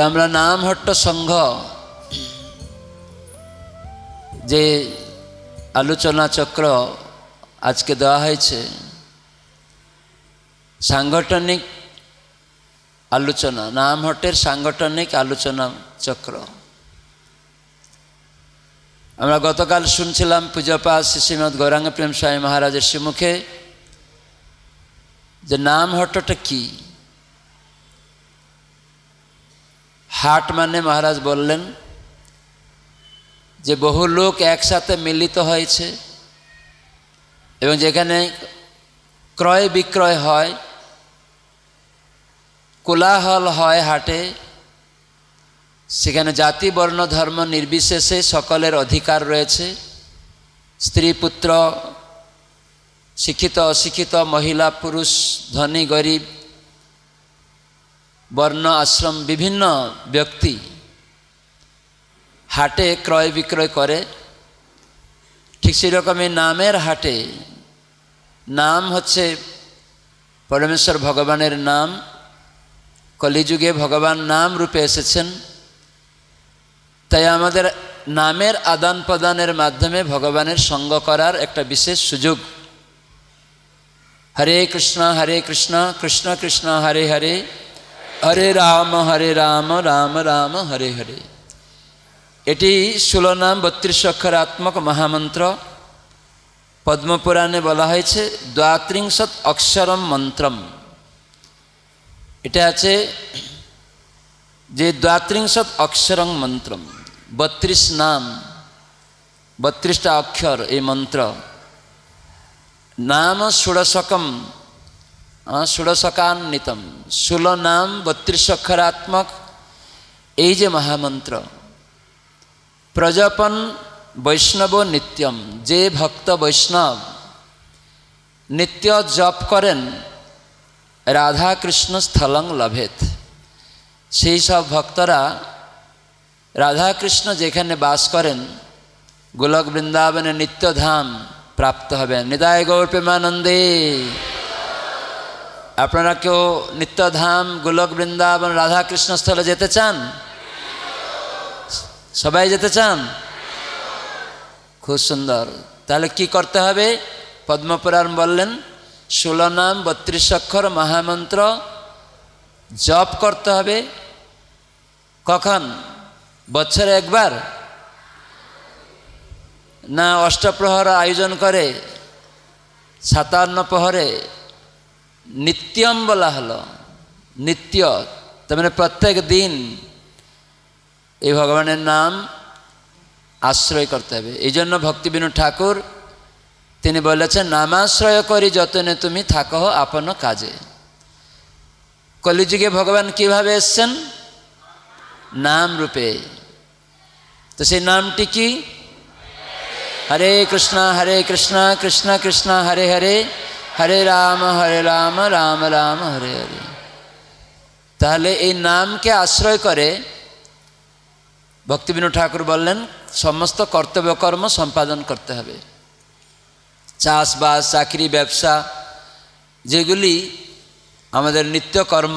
তা আমরা হট্ট সংঘ যে আলোচনা চক্র আজকে দেওয়া হয়েছে সাংগঠনিক আলোচনা হটের সাংগঠনিক আলোচনা চক্র আমরা গতকাল শুনছিলাম পূজপা শ্রীমদ গৌরাঙ্গ প্রেম স্বামী মহারাজের শ্রীমুখে যে হটটা কী হাট মানে মহারাজ বললেন যে বহু লোক একসাথে মিলিত হয়েছে এবং যেখানে ক্রয় বিক্রয় হয় কোলাহল হয় হাটে সেখানে জাতি বর্ণ ধর্ম নির্বিশেষে সকলের অধিকার রয়েছে স্ত্রী পুত্র শিক্ষিত অশিক্ষিত মহিলা পুরুষ ধনী গরিব বর্ণ আশ্রম বিভিন্ন ব্যক্তি হাটে ক্রয় বিক্রয় করে ঠিক সেরকমই নামের হাটে নাম হচ্ছে পরমেশ্বর ভগবানের নাম কলিযুগে ভগবান নাম রূপে এসেছেন তাই আমাদের নামের আদান প্রদানের মাধ্যমে ভগবানের সঙ্গ করার একটা বিশেষ সুযোগ হরে কৃষ্ণ হরে কৃষ্ণ কৃষ্ণ কৃষ্ণ হরে হরে হরে রাম হরে রাম রাম রাম হরে হরে এটি ষোলো নাম বত্রিশ অক্ষরাত্মক মহামন্ত্র পদ্মপুরাণে বলা হয়েছে দ্বাত্রিংশত অক্ষরম মন্ত্রম এটা আছে যে দ্বাত্রিংশৎ অক্ষরং মন্ত্রম বত্রিশ নাম বত্রিশটা অক্ষর এই মন্ত্র নাম ষোড়শকম ষোড়শকান্বিতম ষোলো নাম বত্রিশ অক্ষরাত্মক এই যে মহামন্ত্র প্রজপন বৈষ্ণব নিত্যম যে ভক্ত বৈষ্ণব নিত্য জপ করেন রাধাকৃষ্ণ স্থলং লভেত সেই সব ভক্তরা রাধাকৃষ্ণ যেখানে বাস করেন গোলক বৃন্দাবনে নিত্যধাম প্রাপ্ত হবেন নিদায় গৌর প্রেমানন্দে আপনারা কেউ নিত্যধাম গোলক বৃন্দাবন রাধাকৃষ্ণ স্থলে যেতে চান সবাই যেতে চান খুব সুন্দর তাহলে কি করতে হবে পদ্মপুরাণ বললেন ষোলো নাম বত্রিশ অক্ষর মহামন্ত্র জপ করতে হবে কখন বছরে একবার না অষ্টপ্রহর আয়োজন করে সাতান্ন প্রহরে নিত্যম বলা হলো নিত্য তার মানে প্রত্যেক দিন এই ভগবানের নাম আশ্রয় করতে হবে এই জন্য ভক্তিবিনু ঠাকুর তিনি বলেছেন নামাশ্রয় করি যতনে তুমি থাকো আপন কাজে কলিযুগে ভগবান কিভাবে এসছেন নাম রূপে তো সেই নামটি কি হরে কৃষ্ণ হরে কৃষ্ণ কৃষ্ণ কৃষ্ণ হরে হরে হরে রাম হরে রাম রাম রাম হরে হরে তাহলে এই নামকে আশ্রয় করে ভক্তিবিনু ঠাকুর বললেন সমস্ত কর্তব্যকর্ম সম্পাদন করতে হবে চাষবাস চাকরি ব্যবসা যেগুলি আমাদের নিত্যকর্ম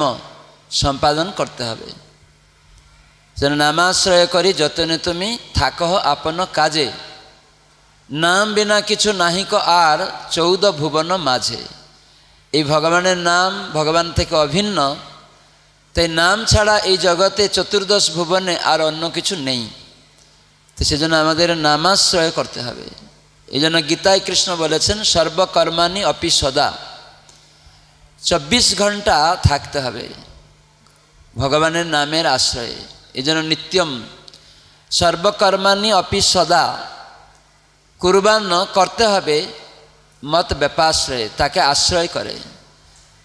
সম্পাদন করতে হবে যেন নামাশ্রয় করি যতনে তুমি থাকহ আপন কাজে নাম বিনা কিছু নাহিক আর চৌদ ভুবন মাঝে এই ভগবানের নাম ভগবান থেকে অভিন্ন তাই নাম ছাড়া এই জগতে চতুর্দশ ভুবনে আর অন্য কিছু নেই তো সেজন্য আমাদের নামাশ্রয় করতে হবে এই জন্য গীতায় কৃষ্ণ বলেছেন সর্বকর্মানি অপি সদা চব্বিশ ঘন্টা থাকতে হবে ভগবানের নামের আশ্রয়ে এই জন্য নিত্যম সর্বকর্মানি অপি সদা কুরবান করতে হবে মত ব্যাপাশ্রয়ে তাকে আশ্রয় করে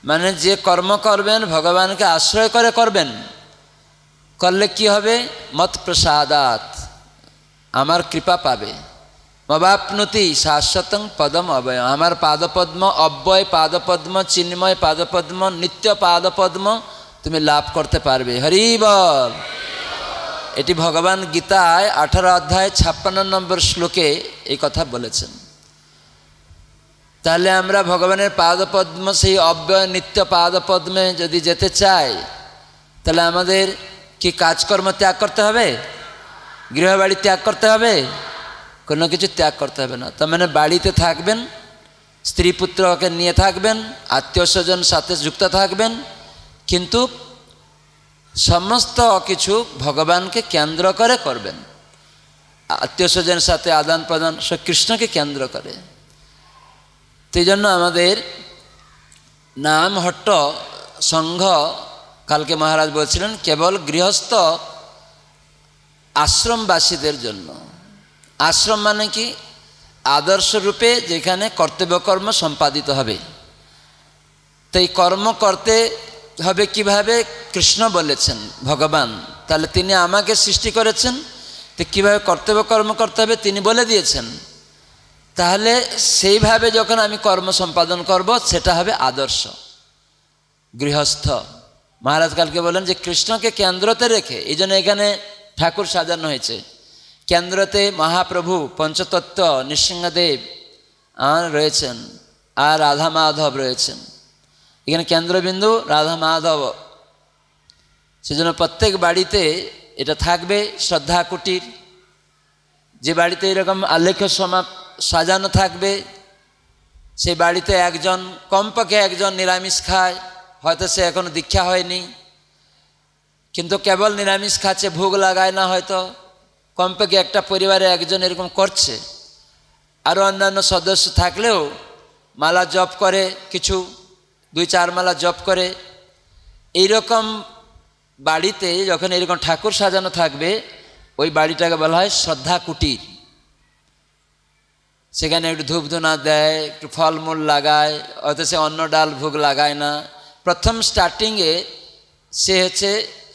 মানে যে কর্ম করবেন ভগবানকে আশ্রয় করে করবেন করলে কি হবে মত প্রসাদাত আমার কৃপা পাবে মবাপনতি শাশ্বতং পদম অবয় আমার পাদপদ্ম অব্যয় পাদপদ্ম চিন্ময় পাদপদ্ম নিত্য পাদপদ্ম তুমি লাভ করতে পারবে হরিব এটি ভগবান গীতায় আঠারো অধ্যায় ছাপ্পান্ন নম্বর শ্লোকে এই কথা বলেছেন তাহলে আমরা ভগবানের পাদপদ্ম সেই অব্যয় নিত্য পাদপদ্মে যদি যেতে চাই তাহলে আমাদের কি কাজকর্ম ত্যাগ করতে হবে গৃহবাড়ি ত্যাগ করতে হবে কোনো কিছু ত্যাগ করতে হবে না তার মানে বাড়িতে থাকবেন স্ত্রী পুত্রকে নিয়ে থাকবেন আত্মীয় স্বজন সাথে যুক্ত থাকবেন কিন্তু সমস্ত কিছু ভগবানকে কেন্দ্র করে করবেন আত্মীয় স্বজনের সাথে আদান প্রদান কৃষ্ণকে কেন্দ্র করে সেই জন্য আমাদের নাম হট্ট সংঘ কালকে মহারাজ বলছিলেন কেবল গৃহস্থ আশ্রমবাসীদের জন্য আশ্রম মানে কি আদর্শ রূপে যেখানে কর্তব্যকর্ম সম্পাদিত হবে তাই কর্ম করতে হবে কিভাবে কৃষ্ণ বলেছেন ভগবান তাহলে তিনি আমাকে সৃষ্টি করেছেন তো কীভাবে কর্তব্য কর্ম করতে হবে তিনি বলে দিয়েছেন তাহলে সেইভাবে যখন আমি কর্ম সম্পাদন করব সেটা হবে আদর্শ গৃহস্থ মহারাজ কালকে বলেন যে কৃষ্ণকে কেন্দ্রতে রেখে এই জন্য এখানে ঠাকুর সাজানো হয়েছে কেন্দ্রতে মহাপ্রভু পঞ্চতত্ত্ব নৃসিংহদেব আর রয়েছেন আর রাধা মাধব রয়েছেন এখানে কেন্দ্রবিন্দু রাধা মাধব সেজন্য প্রত্যেক বাড়িতে এটা থাকবে শ্রদ্ধা কুটির যে বাড়িতে এরকম আলেখ্য সমাপ সাজানো থাকবে সেই বাড়িতে একজন কমপক্ষে একজন নিরামিষ খায় হয়তো সে এখনও দীক্ষা হয়নি কিন্তু কেবল নিরামিষ খাচ্ছে ভোগ লাগায় না হয়তো কমপক্ষে একটা পরিবারে একজন এরকম করছে আরও অন্যান্য সদস্য থাকলেও মালা জপ করে কিছু দুই চার মালা জপ করে এইরকম বাড়িতে যখন এরকম ঠাকুর সাজানো থাকবে ওই বাড়িটাকে বলা হয় শ্রদ্ধা কুটির সেখানে একটু ধূপধুনা দেয় একটু ফলমূল লাগায় অথচ অন্ন ডাল ভোগ লাগায় না প্রথম স্টার্টিংয়ে সে হচ্ছে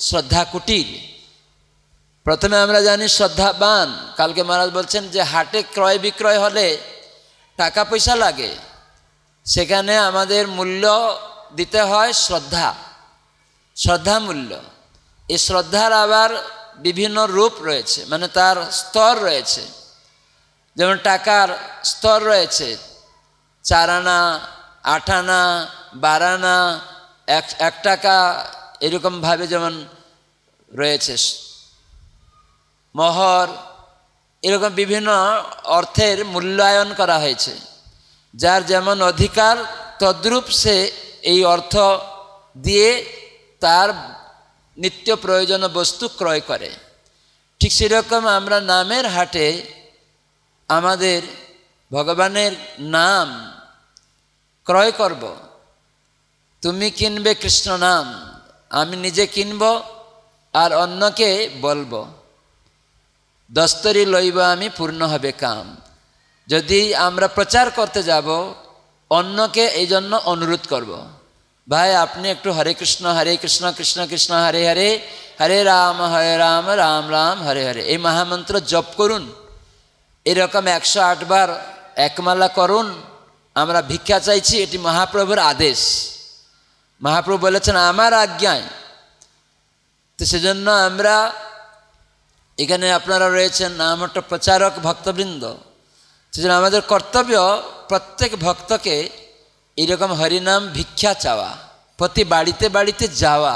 শ্রদ্ধা কুটির প্রথমে আমরা জানি শ্রদ্ধাবান কালকে মহারাজ বলছেন যে হাটে ক্রয় বিক্রয় হলে টাকা পয়সা লাগে সেখানে আমাদের মূল্য দিতে হয় শ্রদ্ধা শ্রদ্ধা মূল্য এই শ্রদ্ধার আবার বিভিন্ন রূপ রয়েছে মানে তার স্তর রয়েছে যেমন টাকার স্তর রয়েছে চারানা আটানা বারানা এক এক টাকা এরকমভাবে যেমন রয়েছে মহর এরকম বিভিন্ন অর্থের মূল্যায়ন করা হয়েছে যার যেমন অধিকার তদ্রূপ সে এই অর্থ দিয়ে তার নিত্য প্রয়োজন বস্তু ক্রয় করে ঠিক সেরকম আমরা নামের হাটে আমাদের ভগবানের নাম ক্রয় করব তুমি কিনবে কৃষ্ণ নাম আমি নিজে কিনব আর অন্যকে বলবো দস্তরি লইব আমি পূর্ণ হবে কাম যদি আমরা প্রচার করতে যাব অন্যকে এই জন্য অনুরোধ করব। ভাই আপনি একটু হরে কৃষ্ণ হরে কৃষ্ণ কৃষ্ণ কৃষ্ণ হরে হরে হরে রাম হরে রাম রাম রাম হরে হরে এই মহামন্ত্র জপ করুন এরকম একশো আটবার একমালা করুন আমরা ভিক্ষা চাইছি এটি মহাপ্রভুর আদেশ মহাপ্রভু বলেছেন আমার আজ্ঞায় তো সেজন্য আমরা এখানে আপনারা রয়েছেন নাম একটা প্রচারক ভক্তবৃন্দ সেজন্য আমাদের কর্তব্য প্রত্যেক ভক্তকে এরকম হরিনাম ভিক্ষা চাওয়া প্রতি বাড়িতে বাড়িতে যাওয়া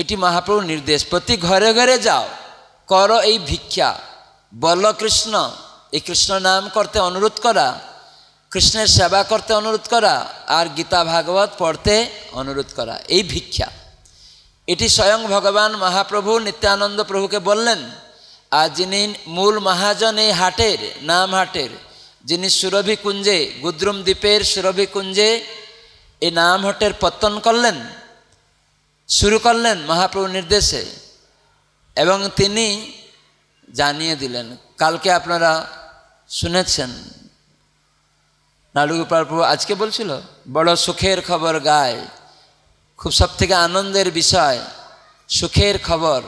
এটি মহাপ্রভুর নির্দেশ প্রতি ঘরে ঘরে যাও কর এই ভিক্ষা বল কৃষ্ণ এই কৃষ্ণ নাম করতে অনুরোধ করা কৃষ্ণের সেবা করতে অনুরোধ করা আর গীতা ভাগবত পড়তে অনুরোধ করা এই ভিক্ষা এটি স্বয়ং ভগবান মহাপ্রভু নিত্যানন্দ প্রভুকে বললেন আর যিনি মূল মহাজন এই হাটের নাম হাটের যিনি সুরভি কুঞ্জে গুদ্রুম দ্বীপের সুরভি কুঞ্জে এই নাম হাটের পত্তন করলেন শুরু করলেন মহাপ্রভু নির্দেশে এবং তিনি জানিয়ে দিলেন কালকে আপনারা শুনেছেন নাড়ুগোপাল প্রভু আজকে বলছিল বড় সুখের খবর গায় খুব সবথেকে আনন্দের বিষয় সুখের খবর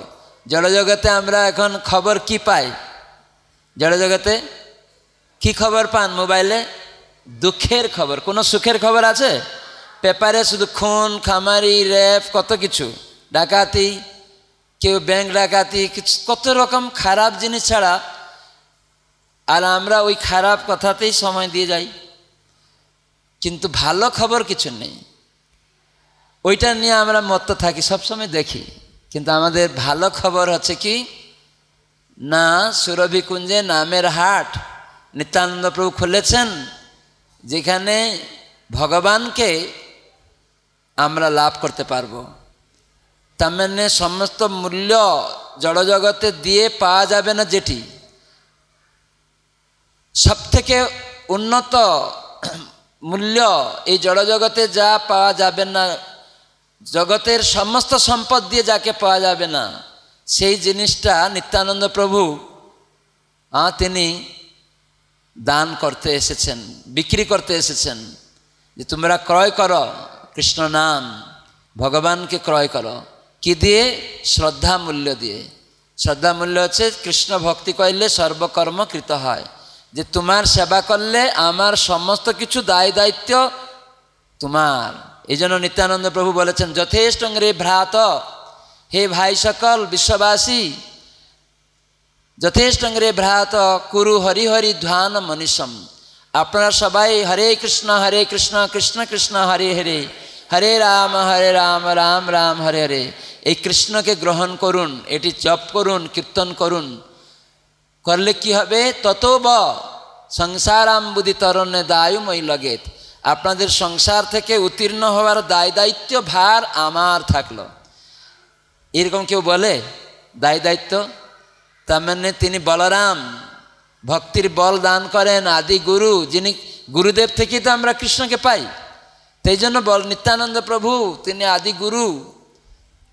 জড়জগতে আমরা এখন খবর কি পাই জড়জগতে কি খবর পান মোবাইলে দুঃখের খবর কোনো সুখের খবর আছে পেপারে শুধু খুন খামারি র্যাপ কত কিছু ডাকাতি কেউ ব্যাংক ডাকাতি কত রকম খারাপ জিনিস ছাড়া আর আমরা ওই খারাপ কথাতেই সময় দিয়ে যাই কিন্তু ভালো খবর কিছু নেই ওইটা নিয়ে আমরা মত্ত থাকি সবসময় দেখি কিন্তু আমাদের ভালো খবর হচ্ছে কি না সুরভিকুঞ্জে নামের হাট নিত্যানন্দ প্রভু খুলেছেন যেখানে ভগবানকে আমরা লাভ করতে পারব তার মানে সমস্ত মূল্য জড়জগতে দিয়ে পাওয়া যাবে না যেটি সবথেকে উন্নত মূল্য এই জড়জগতে যা পাওয়া যাবে না জগতের সমস্ত সম্পদ দিয়ে যাকে পাওয়া যাবে না সেই জিনিসটা নিত্যানন্দ প্রভু তিনি দান করতে এসেছেন বিক্রি করতে এসেছেন যে তোমরা ক্রয় করো কৃষ্ণ নাম ভগবানকে ক্রয় করো কি দিয়ে শ্রদ্ধা মূল্য দিয়ে শ্রদ্ধা মূল্য হচ্ছে কৃষ্ণ ভক্তি করলে সর্বকর্ম কৃত হয় যে তোমার সেবা করলে আমার সমস্ত কিছু দায় দায়িত্ব তোমার এই জন্য নিত্যানন্দ প্রভু বলেছেন যথেষ্ট রে ভ্রাত হে ভাই সকল বিশ্ববাসী যথেষ্ট রে ভ্রাত কুরু হরি ধ্বান মনীষম আপনারা সবাই হরে কৃষ্ণ হরে কৃষ্ণ কৃষ্ণ কৃষ্ণ হরে হরে হরে রাম হরে রাম রাম রাম হরে হরে এই কৃষ্ণকে গ্রহণ করুন এটি জপ করুন কীর্তন করুন করলে কি হবে তত ব সংসারাম্বুদি তরণে মই লগেত আপনাদের সংসার থেকে উত্তীর্ণ হওয়ার দায় দায়িত্ব ভার আমার থাকলো এরকম কেউ বলে দায় দায়িত্ব তার মানে তিনি বলরাম ভক্তির বল দান করেন আদি গুরু যিনি গুরুদেব থেকেই তো আমরা কৃষ্ণকে পাই সেই জন্য বল নিত্যানন্দ প্রভু তিনি আদি গুরু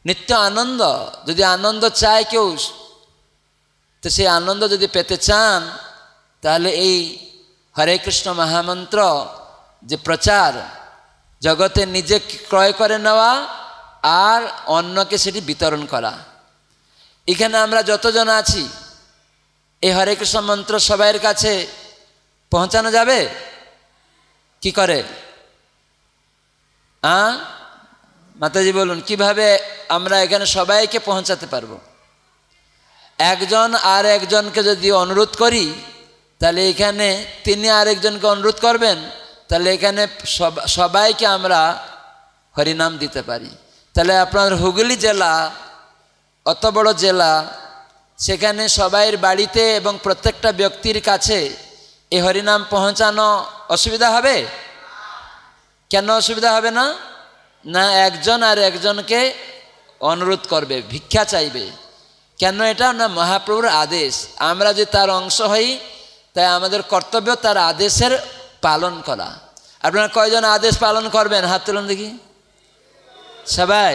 নিত্য আনন্দ যদি আনন্দ চায় কেউ তো সেই আনন্দ যদি পেতে চান তাহলে এই হরে কৃষ্ণ মহামন্ত্র যে প্রচার জগতে নিজে ক্রয় করে নেওয়া আর অন্যকে সেটি বিতরণ করা এখানে আমরা যতজন আছি এই হরে কৃষ্ণ মন্ত্র সবাইয়ের কাছে পৌঁছানো যাবে কি করে আ মাতাজি বলুন কিভাবে আমরা এখানে সবাইকে পৌঁছাতে পারবো একজন আর একজনকে যদি অনুরোধ করি তাহলে এখানে তিনি আরেকজনকে অনুরোধ করবেন তাহলে এখানে সবাইকে আমরা হরিনাম দিতে পারি তাহলে আপনার হুগলি জেলা অত বড় জেলা সেখানে সবাইয়ের বাড়িতে এবং প্রত্যেকটা ব্যক্তির কাছে এই হরিনাম পৌঁছানো অসুবিধা হবে কেন অসুবিধা হবে না না একজন আর একজনকে অনুরোধ করবে ভিক্ষা চাইবে কেন এটা না মহাপ্রভুর আদেশ আমরা যে তার অংশ হই তাই আমাদের কর্তব্য তার আদেশের পালন করা আপনারা কয়জন আদেশ পালন করবেন হাত তুলুন দেখি সবাই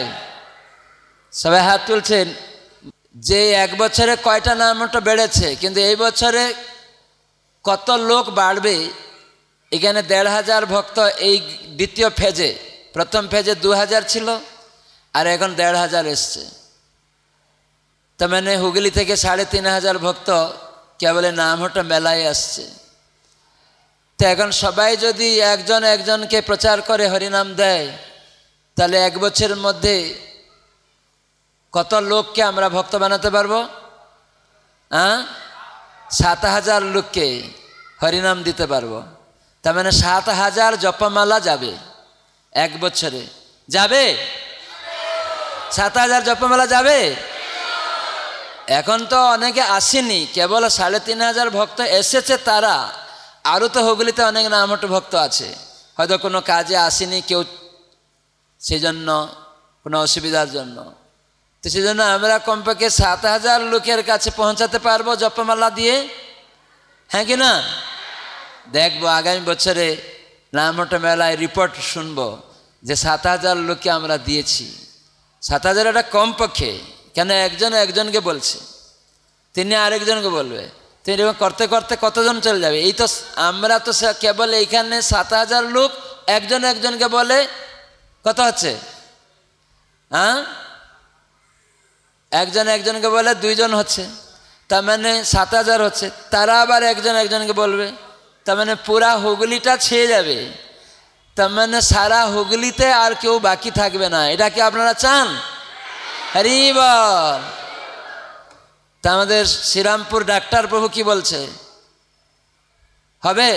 সবাই হাত তুলছেন যে এক বছরে কয়টা নামটা বেড়েছে কিন্তু এই বছরে কত লোক বাড়বে এখানে দেড় হাজার ভক্ত এই দ্বিতীয় ফেজে প্রথম ফেজে দু হাজার ছিল আর এখন দেড় হাজার এসছে তার মানে হুগলি থেকে সাড়ে তিন হাজার ভক্ত কেবল নামহটা মেলায় আসছে তো এখন সবাই যদি একজন একজনকে প্রচার করে হরিনাম দেয় তাহলে এক বছরের মধ্যে কত লোককে আমরা ভক্ত বানাতে পারবো হ্যাঁ সাত হাজার লোককে হরিনাম দিতে পারবো তার মানে সাত হাজার জপমালা যাবে এক বছরে যাবে সাত হাজার জপমালা যাবে এখন তো অনেকে আসেনি কেবল সাড়ে তিন হাজার ভক্ত এসেছে তারা আরও তো হুগলিতে অনেক নামহট্ট ভক্ত আছে হয়তো কোনো কাজে আসেনি কেউ সেই জন্য কোনো অসুবিধার জন্য তো সেই জন্য আমরা কমপক্ষে সাত হাজার লোকের কাছে পৌঁছাতে পারবো জপমালা দিয়ে হ্যাঁ কি না দেখবো আগামী বছরে নামহট মেলায় রিপোর্ট শুনবো যে সাত হাজার লোককে আমরা দিয়েছি সাত হাজার এটা কমপক্ষে কেন একজন একজনকে বলছে তিনি আরেকজনকে বলবে তো এরকম করতে করতে কতজন চলে যাবে এই তো আমরা তো কেবল এইখানে সাত হাজার লোক একজন একজনকে বলে কত হচ্ছে হ্যাঁ একজন একজনকে বলে দুইজন হচ্ছে তার মানে সাত হাজার হচ্ছে তারা আবার একজন একজনকে বলবে তার মানে পুরা হুগলিটা ছেয়ে যাবে তার মানে সারা হুগলিতে আর কেউ বাকি থাকবে না এটা কি আপনারা চান হরিবল হ্যাঁ, তা আমাদের শ্রীরামপুর ডাক্তার প্রভু কি বলছে হবে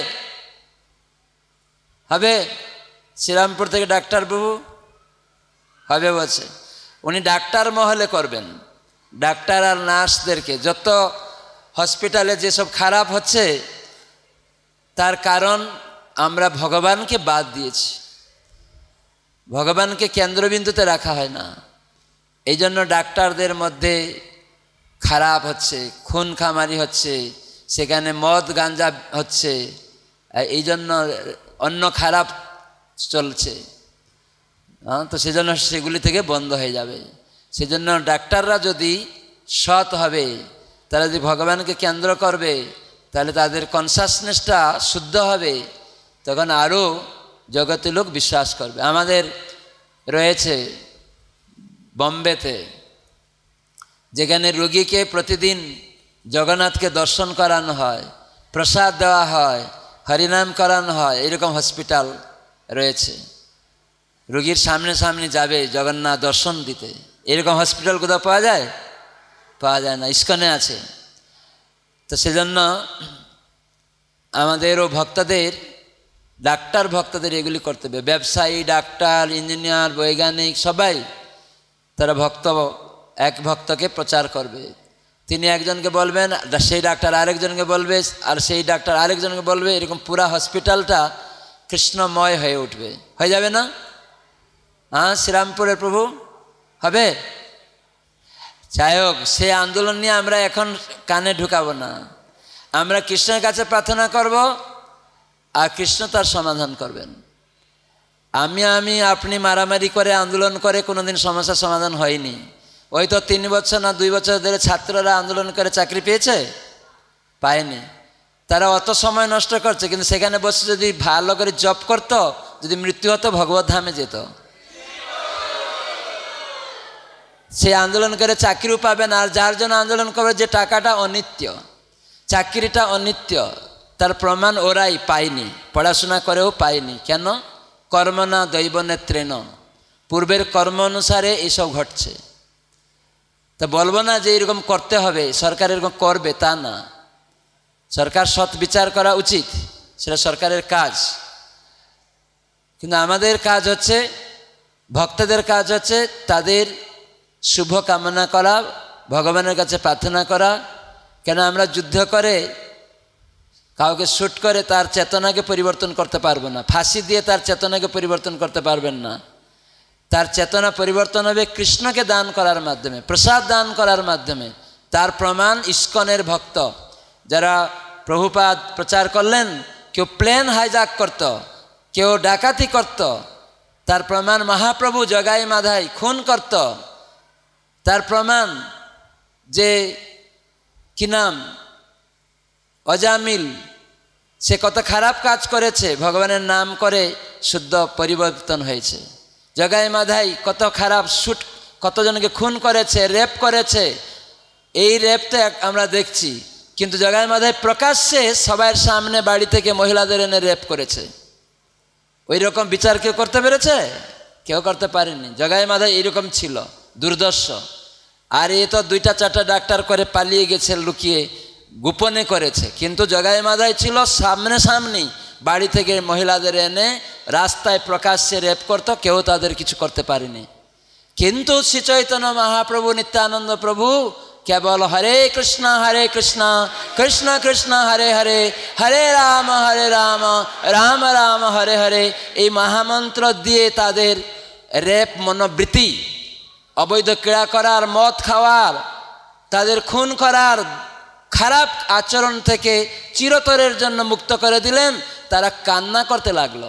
হবে শ্রীরামপুর থেকে ডাক্তার প্রভু হবে বলছে উনি ডাক্তার মহলে করবেন ডাক্তার আর নার্সদেরকে যত হসপিটালে যেসব খারাপ হচ্ছে তার কারণ আমরা ভগবানকে বাদ দিয়েছি ভগবানকে কেন্দ্রবিন্দুতে রাখা হয় না এই জন্য ডাক্তারদের মধ্যে খারাপ হচ্ছে খুন খামারি হচ্ছে সেখানে মদ গাঞ্জা হচ্ছে এই জন্য অন্য খারাপ চলছে তো সেজন্য সেগুলি থেকে বন্ধ হয়ে যাবে সেজন্য ডাক্তাররা যদি সৎ হবে তারা যদি ভগবানকে কেন্দ্র করবে তাহলে তাদের কনসাসনেসটা শুদ্ধ হবে তখন আরও জগতে লোক বিশ্বাস করবে আমাদের রয়েছে বম্বেতে যেখানে রোগীকে প্রতিদিন জগন্নাথকে দর্শন করানো হয় প্রসাদ দেওয়া হয় হরিনাম করানো হয় এরকম হসপিটাল রয়েছে রোগীর সামনে সামনে যাবে জগন্নাথ দর্শন দিতে এরকম হসপিটাল কোথাও পাওয়া যায় পাওয়া যায় না ইস্কনে আছে তো সেজন্য আমাদেরও ভক্তদের ডাক্তার ভক্তদের এগুলি করতে হবে ব্যবসায়ী ডাক্তার ইঞ্জিনিয়ার বৈজ্ঞানিক সবাই তারা ভক্ত এক ভক্তকে প্রচার করবে তিনি একজনকে বলবেন সেই ডাক্তার আরেকজনকে বলবে আর সেই ডাক্তার আরেকজনকে বলবে এরকম পুরা হসপিটালটা কৃষ্ণময় হয়ে উঠবে হয়ে যাবে না হ্যাঁ শ্রীরামপুরের প্রভু হবে যাই হোক সে আন্দোলন নিয়ে আমরা এখন কানে ঢুকাবো না আমরা কৃষ্ণের কাছে প্রার্থনা করব আর কৃষ্ণ তার সমাধান করবেন আমি আমি আপনি মারামারি করে আন্দোলন করে কোনোদিন সমস্যার সমাধান হয়নি ওই তো তিন বছর না দুই বছর ধরে ছাত্ররা আন্দোলন করে চাকরি পেয়েছে পায়নি তারা অত সময় নষ্ট করছে কিন্তু সেখানে বসে যদি ভালো করে জব করত যদি মৃত্যু হতো ভগবত ধামে যেত সে আন্দোলন করে চাকরিও পাবে না আর যার জন্য আন্দোলন করবে যে টাকাটা অনিত্য চাকরিটা অনিত্য তার প্রমাণ ওরাই পায়নি পড়াশোনা করেও পায়নি কেন কর্ম না দৈব ন পূর্বের কর্ম অনুসারে এসব ঘটছে তা বলবো না যে এরকম করতে হবে সরকার এরকম করবে তা না সরকার সৎ বিচার করা উচিত সেটা সরকারের কাজ কিন্তু আমাদের কাজ হচ্ছে ভক্তদের কাজ হচ্ছে তাদের শুভ কামনা করা ভগবানের কাছে প্রার্থনা করা কেন আমরা যুদ্ধ করে কাউকে শ্যুট করে তার চেতনাকে পরিবর্তন করতে পারবো না ফাঁসি দিয়ে তার চেতনাকে পরিবর্তন করতে পারবেন না তার চেতনা পরিবর্তন হবে কৃষ্ণকে দান করার মাধ্যমে প্রসাদ দান করার মাধ্যমে তার প্রমাণ ইস্কনের ভক্ত যারা প্রভুপাদ প্রচার করলেন কেউ প্লেন হাইজাক করত কেউ ডাকাতি করত তার প্রমাণ মহাপ্রভু জগাই মাধাই খুন করত তার প্রমাণ যে কি নাম অজামিল সে কত খারাপ কাজ করেছে ভগবানের নাম করে শুদ্ধ পরিবর্তন হয়েছে জগাই মাধাই কত খারাপ শুট কতজনকে খুন করেছে রেপ করেছে এই রেপটা আমরা দেখছি কিন্তু জগাই মাধাই প্রকাশ্যে সবার সামনে বাড়ি থেকে মহিলাদের এনে রেপ করেছে ওই রকম বিচার কেউ করতে পেরেছে কেউ করতে পারেনি জগাই মাধাই এইরকম ছিল দুর্দর্শ আর এ তো দুইটা চারটা ডাক্তার করে পালিয়ে গেছে লুকিয়ে গোপনে করেছে কিন্তু জগাই মাধাই ছিল সামনে সামনেই বাড়ি থেকে মহিলাদের এনে রাস্তায় প্রকাশ্যে রেপ করত কেউ তাদের কিছু করতে পারেনি কিন্তু শ্রীচৈতন্য মহাপ্রভু নিত্যানন্দ প্রভু কেবল হরে কৃষ্ণ হরে কৃষ্ণ কৃষ্ণ কৃষ্ণ হরে হরে হরে রাম হরে রাম রাম রাম হরে হরে এই মহামন্ত্র দিয়ে তাদের রেপ মনোবৃত্তি অবৈধ ক্রীড়া করার মদ খাওয়ার তাদের খুন করার খারাপ আচরণ থেকে চিরতরের জন্য মুক্ত করে দিলেন তারা কান্না করতে লাগলো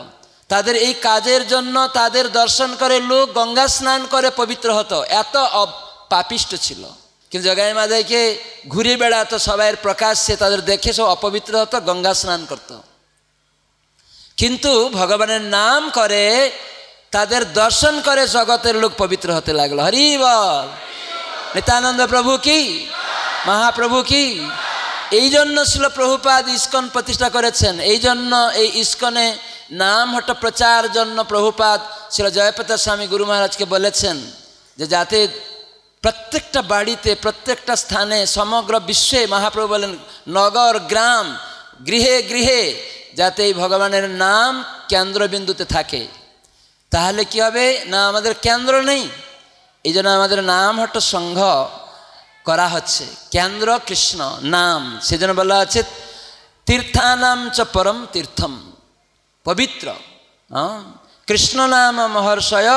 তাদের এই কাজের জন্য তাদের দর্শন করে লোক গঙ্গা স্নান করে পবিত্র হতো এত পাপিষ্ট ছিল কিন্তু জগাই মাদাইকে ঘুরে বেড়াতো সবাইয়ের সে তাদের দেখে সব অপবিত্র হতো গঙ্গা স্নান করত কিন্তু ভগবানের নাম করে তাদের দর্শন করে জগতের লোক পবিত্র হতে লাগলো হরি বল প্রভু কি মহাপ্রভু কি এই জন্য শিল প্রভুপাদ ইস্কন প্রতিষ্ঠা করেছেন এই জন্য এই ইস্কনে নাম হট প্রচার জন্য প্রভুপাদ শিল জয়প্রতা স্বামী গুরু মহারাজকে বলেছেন যে যাতে প্রত্যেকটা বাড়িতে প্রত্যেকটা স্থানে সমগ্র বিশ্বে মহাপ্রভু বলেন নগর গ্রাম গৃহে গৃহে যাতে এই ভগবানের নাম কেন্দ্রবিন্দুতে থাকে তাহলে কি হবে না আমাদের কেন্দ্র নেই এই জন্য আমাদের নাম হট সংঘ করা হচ্ছে কেন্দ্র কৃষ্ণ নাম সেজন্য বলা আছে তীর্থানাম চ পরম তীর্থম পবিত্র কৃষ্ণ নাম মহর্ষয়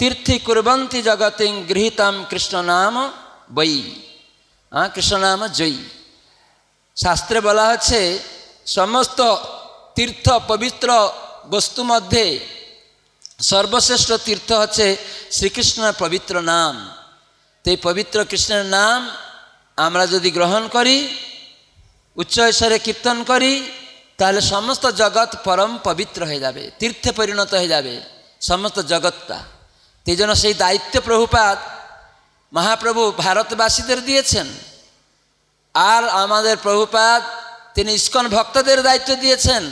তীর্থি কুরবন্তি জগতে গৃহীতাম কৃষ্ণ নাম বই কৃষ্ণ নাম জয়ী শাস্ত্রে বলা হচ্ছে সমস্ত তীর্থ পবিত্র বস্তু মধ্যে সর্বশ্রেষ্ঠ তীর্থ হচ্ছে শ্রীকৃষ্ণ পবিত্র নাম তো এই পবিত্র কৃষ্ণের নাম আমরা যদি গ্রহণ করি উচ্চ ঈশ্বরে কীর্তন করি তাহলে সমস্ত জগৎ পরম পবিত্র হয়ে যাবে তীর্থে পরিণত হয়ে যাবে সমস্ত জগৎটা এই জন্য সেই দায়িত্ব প্রভুপাত মহাপ্রভু ভারতবাসীদের দিয়েছেন আর আমাদের প্রভুপাত তিনি ইস্কন ভক্তদের দায়িত্ব দিয়েছেন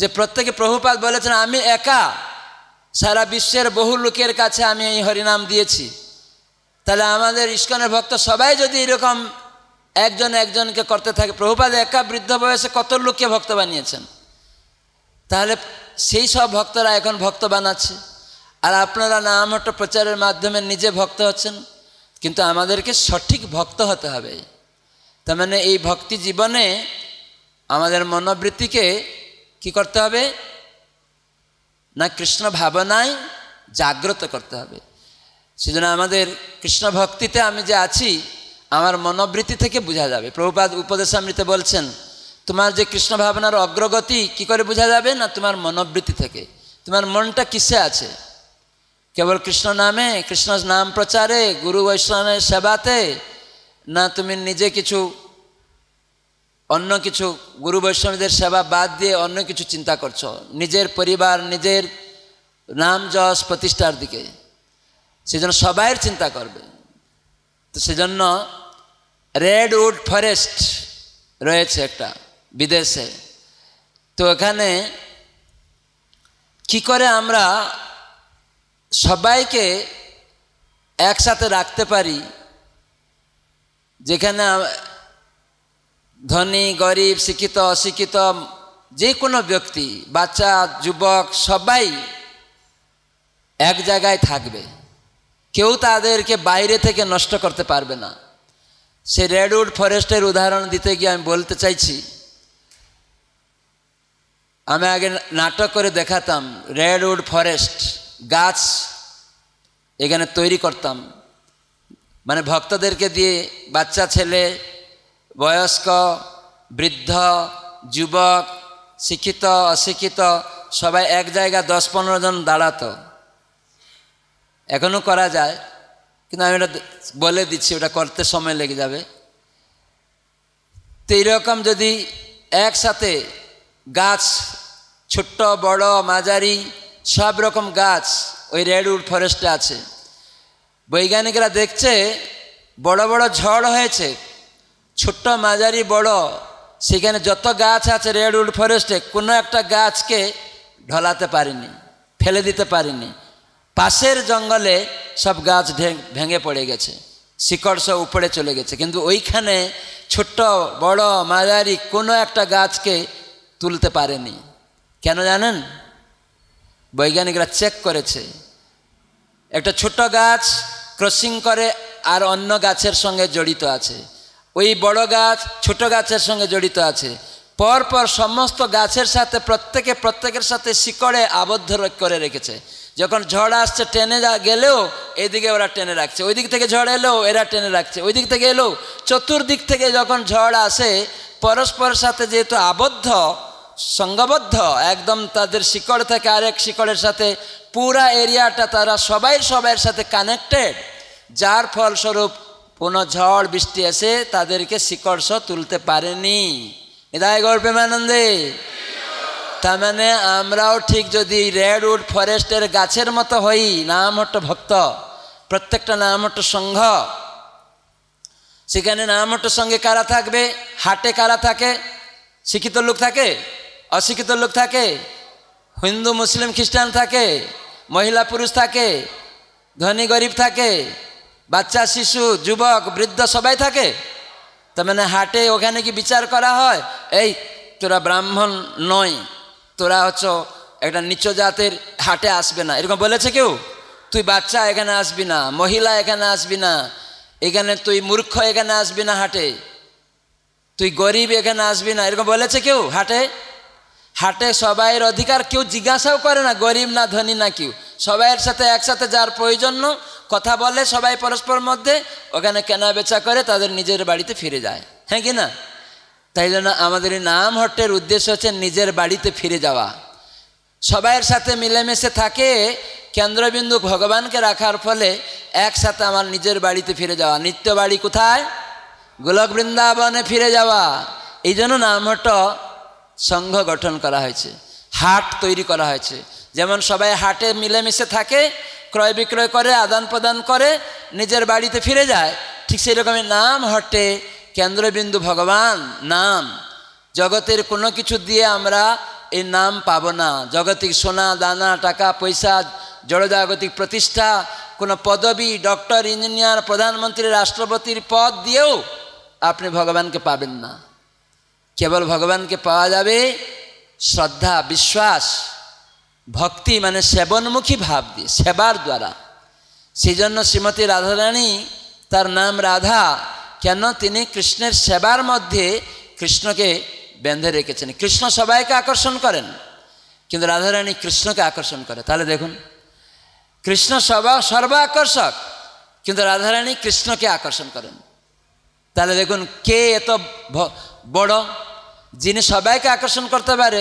যে প্রত্যেকে প্রভুপাত বলেছেন আমি একা সারা বিশ্বের বহু লোকের কাছে আমি এই হরিনাম দিয়েছি তাহলে আমাদের ইস্কনের ভক্ত সবাই যদি এরকম একজন একজনকে করতে থাকে প্রভুপাদ একা বৃদ্ধ বয়সে কত লোককে ভক্ত বানিয়েছেন তাহলে সেই সব ভক্তরা এখন ভক্ত বানাচ্ছে আর আপনারা হট প্রচারের মাধ্যমে নিজে ভক্ত হচ্ছেন কিন্তু আমাদেরকে সঠিক ভক্ত হতে হবে তার মানে এই ভক্তি জীবনে আমাদের মনোবৃত্তিকে কি করতে হবে না কৃষ্ণ ভাবনায় জাগ্রত করতে হবে সেজন্য আমাদের কৃষ্ণ ভক্তিতে আমি যে আছি আমার মনোবৃত্তি থেকে বোঝা যাবে প্রভুপাদ উপদেশামৃতে বলছেন তোমার যে কৃষ্ণ ভাবনার অগ্রগতি কি করে বোঝা যাবে না তোমার মনোবৃত্তি থেকে তোমার মনটা কিসে আছে কেবল কৃষ্ণ নামে কৃষ্ণ নাম প্রচারে গুরু বৈষ্ণবের সেবাতে না তুমি নিজে কিছু অন্য কিছু গুরু বৈষ্ণবদের সেবা বাদ দিয়ে অন্য কিছু চিন্তা করছো নিজের পরিবার নিজের নাম যশ প্রতিষ্ঠার দিকে সেজন্য সবাইয়ের চিন্তা করবে তো সেজন্য রেডউড ফরেস্ট রয়েছে একটা বিদেশে তো এখানে কি করে আমরা সবাইকে একসাথে রাখতে পারি যেখানে ধনী গরিব শিক্ষিত অশিক্ষিত যে কোনো ব্যক্তি বাচ্চা যুবক সবাই এক জায়গায় থাকবে কেউ তাদেরকে বাইরে থেকে নষ্ট করতে পারবে না সে রেডউড ফরেস্টের উদাহরণ দিতে গিয়ে আমি বলতে চাইছি আমি আগে নাটক করে দেখাতাম রেডউড ফরেস্ট গাছ এখানে তৈরি করতাম মানে ভক্তদেরকে দিয়ে বাচ্চা ছেলে বয়স্ক বৃদ্ধ যুবক শিক্ষিত অশিক্ষিত সবাই এক জায়গা দশ পনেরো জন দাঁড়াতো এখনও করা যায় কিন্তু আমি এটা বলে দিচ্ছি ওটা করতে সময় লেগে যাবে তো এইরকম যদি একসাথে গাছ ছোট্ট বড় মাঝারি সব রকম গাছ ওই রেডউড ফরেস্টে আছে বৈজ্ঞানিকরা দেখছে বড় বড় ঝড় হয়েছে ছোট্ট মাঝারি বড় সেখানে যত গাছ আছে রেডউড ফরেস্টে কোনো একটা গাছকে ঢলাতে পারিনি ফেলে দিতে পারিনি পাশের জঙ্গলে সব গাছ ভেঙে পড়ে গেছে শিকড় সব উপরে চলে গেছে কিন্তু ওইখানে ছোট্ট বড় মাঝারি কোনো একটা গাছকে তুলতে পারেনি কেন জানেন বৈজ্ঞানিকরা চেক করেছে একটা ছোট গাছ ক্রসিং করে আর অন্য গাছের সঙ্গে জড়িত আছে ওই বড় গাছ ছোট গাছের সঙ্গে জড়িত আছে পরপর সমস্ত গাছের সাথে প্রত্যেকে প্রত্যেকের সাথে শিকড়ে আবদ্ধ করে রেখেছে যখন ঝড় আসছে টেনে গেলেও এদিকে ওরা টেনে রাখছে ওই দিক থেকে ঝড় এলেও এরা টেনে রাখছে ওই দিক থেকে এলেও চতুর্দিক থেকে যখন ঝড় আসে পরস্পর সাথে যেহেতু আবদ্ধ সঙ্গবদ্ধ একদম তাদের শিকড় থেকে আরেক শিকড়ের সাথে পুরা এরিয়াটা তারা সবাই সবাইয়ের সাথে কানেক্টেড যার ফলস্বরূপ কোনো ঝড় বৃষ্টি এসে তাদেরকে শিকড়স তুলতে পারেনি এদায় গল্পে মানন্দে তার মানে আমরাও ঠিক যদি রেডউড ফরেস্টের গাছের মতো হই নাম হট ভক্ত প্রত্যেকটা নাম হট সংঘ সেখানে নাম হট সঙ্গে কারা থাকবে হাটে কারা থাকে শিক্ষিত লোক থাকে অশিক্ষিত লোক থাকে হিন্দু মুসলিম খ্রিস্টান থাকে মহিলা পুরুষ থাকে ধনী গরিব থাকে বাচ্চা শিশু যুবক বৃদ্ধ সবাই থাকে তার মানে হাটে ওখানে কি বিচার করা হয় এই তোরা ব্রাহ্মণ নয় তোরা হচ্ছ একটা নিচ জাতের হাটে আসবে না এরকম বলেছে কেউ তুই বাচ্চা এখানে আসবি না মহিলা এখানে আসবি না এখানে তুই মূর্খ এখানে আসবি না হাটে তুই গরিব এখানে আসবি না এরকম বলেছে কেউ হাটে হাটে সবাইয়ের অধিকার কেউ জিজ্ঞাসাও করে না গরিব না ধনী না কেউ সবাইয়ের সাথে একসাথে যার প্রয়োজন কথা বলে সবাই পরস্পর মধ্যে ওখানে কেনা বেচা করে তাদের নিজের বাড়িতে ফিরে যায় হ্যাঁ কি না তাই জন্য আমাদের নাম হট্টের উদ্দেশ্য হচ্ছে নিজের বাড়িতে ফিরে যাওয়া সবাইয়ের সাথে মিলেমিশে থাকে কেন্দ্রবিন্দু ভগবানকে রাখার ফলে একসাথে আমার নিজের বাড়িতে ফিরে যাওয়া নিত্য বাড়ি কোথায় গোলক বৃন্দাবনে ফিরে যাওয়া এই জন্য নাম হট্ট সংঘ গঠন করা হয়েছে হাট তৈরি করা হয়েছে যেমন সবাই হাটে মিলেমিশে থাকে ক্রয় বিক্রয় করে আদান প্রদান করে নিজের বাড়িতে ফিরে যায় ঠিক সেই রকমই নাম হটে কেন্দ্রবিন্দু ভগবান নাম জগতের কোনো কিছু দিয়ে আমরা এই নাম পাব না জগতিক সোনা দানা টাকা পয়সা জড়জাগতিক প্রতিষ্ঠা কোনো পদবি ডক্টর ইঞ্জিনিয়ার প্রধানমন্ত্রী রাষ্ট্রপতির পদ দিয়েও আপনি ভগবানকে পাবেন না কেবল ভগবানকে পাওয়া যাবে শ্রদ্ধা বিশ্বাস ভক্তি মানে সেবনমুখী ভাব দিয়ে সেবার দ্বারা সেই জন্য শ্রীমতী রাধারানী তার নাম রাধা কেন তিনি কৃষ্ণের সেবার মধ্যে কৃষ্ণকে বেঁধে রেখেছেন কৃষ্ণ সবাইকে আকর্ষণ করেন কিন্তু রাধারানী কৃষ্ণকে আকর্ষণ করে তাহলে দেখুন কৃষ্ণ সবা আকর্ষক কিন্তু রাধারানী কৃষ্ণকে আকর্ষণ করেন তাহলে দেখুন কে এত বড় যিনি সবাইকে আকর্ষণ করতে পারে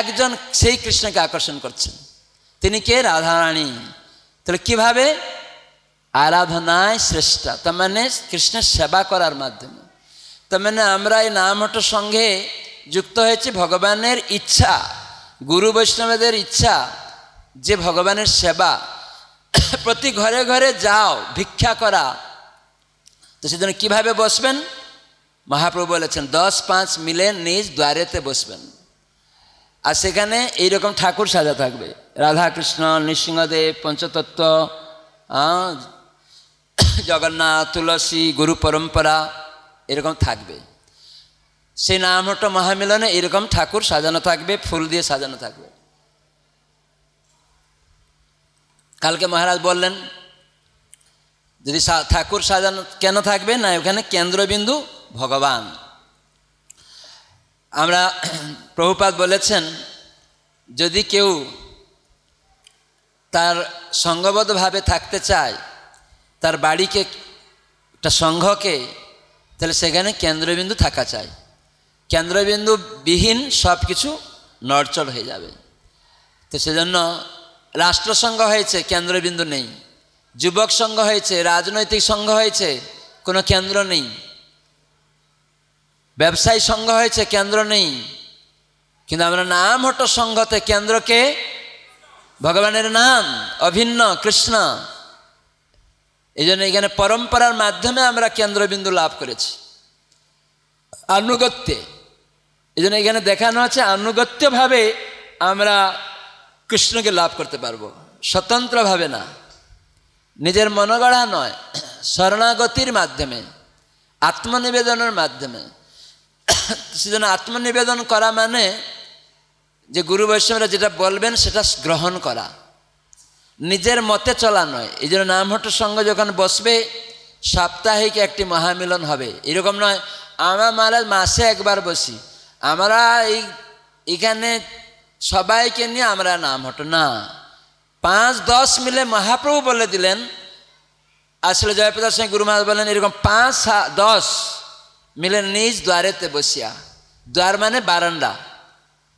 একজন সেই কৃষ্ণকে আকর্ষণ করছেন তিনি কে রাধারানী তাহলে কীভাবে আরাধনায় শ্রেষ্ঠা তার মানে কৃষ্ণের সেবা করার মাধ্যমে তার মানে আমরা এই নামহট্ট সঙ্গে যুক্ত হয়েছে ভগবানের ইচ্ছা গুরু বৈষ্ণবদের ইচ্ছা যে ভগবানের সেবা প্রতি ঘরে ঘরে যাও ভিক্ষা করা তো সেজন্য কীভাবে বসবেন মহাপ্রভু বলেছেন দশ পাঁচ মিলে নিজ দ্বারেতে বসবেন আর সেখানে এইরকম ঠাকুর সাজা থাকবে রাধাকৃষ্ণ নৃসিংহদেব পঞ্চতত্ত্ব জগন্নাথ তুলসী গুরু পরম্পরা এরকম থাকবে সেই নামহট্ট মহামিলনে এরকম ঠাকুর সাজানো থাকবে ফুল দিয়ে সাজানো থাকবে কালকে মহারাজ বললেন যদি ঠাকুর সাজানো কেন থাকবে না ওখানে কেন্দ্রবিন্দু ভগবান আমরা প্রভুপাত বলেছেন যদি কেউ তার সঙ্গবদ্ধভাবে থাকতে চায় তার বাড়িকে একটা সংঘকে তাহলে সেখানে কেন্দ্রবিন্দু থাকা চাই কেন্দ্রবিন্দু বিহীন সব কিছু নড়চড় হয়ে যাবে তো সেজন্য রাষ্ট্রসংঘ হয়েছে কেন্দ্রবিন্দু নেই যুবক সংঘ হয়েছে রাজনৈতিক সংঘ হয়েছে কোনো কেন্দ্র নেই ব্যবসায়ী সংঘ হয়েছে কেন্দ্র নেই কিন্তু আমরা নাম হট সংঘতে কেন্দ্রকে ভগবানের নাম অভিন্ন কৃষ্ণ এই জন্য এখানে পরম্পরার মাধ্যমে আমরা কেন্দ্রবিন্দু লাভ করেছি আনুগত্যে এই জন্য এখানে দেখানো আছে আনুগত্যভাবে আমরা কৃষ্ণকে লাভ করতে পারবো স্বতন্ত্রভাবে না নিজের মনগড়া নয় শরণাগতির মাধ্যমে আত্মনিবেদনের মাধ্যমে সেজন্য আত্মনিবেদন করা মানে যে গুরু বৈষ্ণবরা যেটা বলবেন সেটা গ্রহণ করা নিজের মতে চলা নয় এই জন্য নামহট্ট সঙ্গে যখন বসবে সাপ্তাহিক একটি মহামিলন হবে এরকম নয় আমরা মারা মাসে একবার বসি আমরা এই এখানে সবাইকে নিয়ে আমরা নাম নামহট না পাঁচ দশ মিলে মহাপ্রভু বলে দিলেন আসলে জয়প্রদাস সিং গুরু মহাজ বলেন এরকম পাঁচ দশ মিলে নিজ দ্বারেতে বসিয়া দ্বার মানে বারান্দা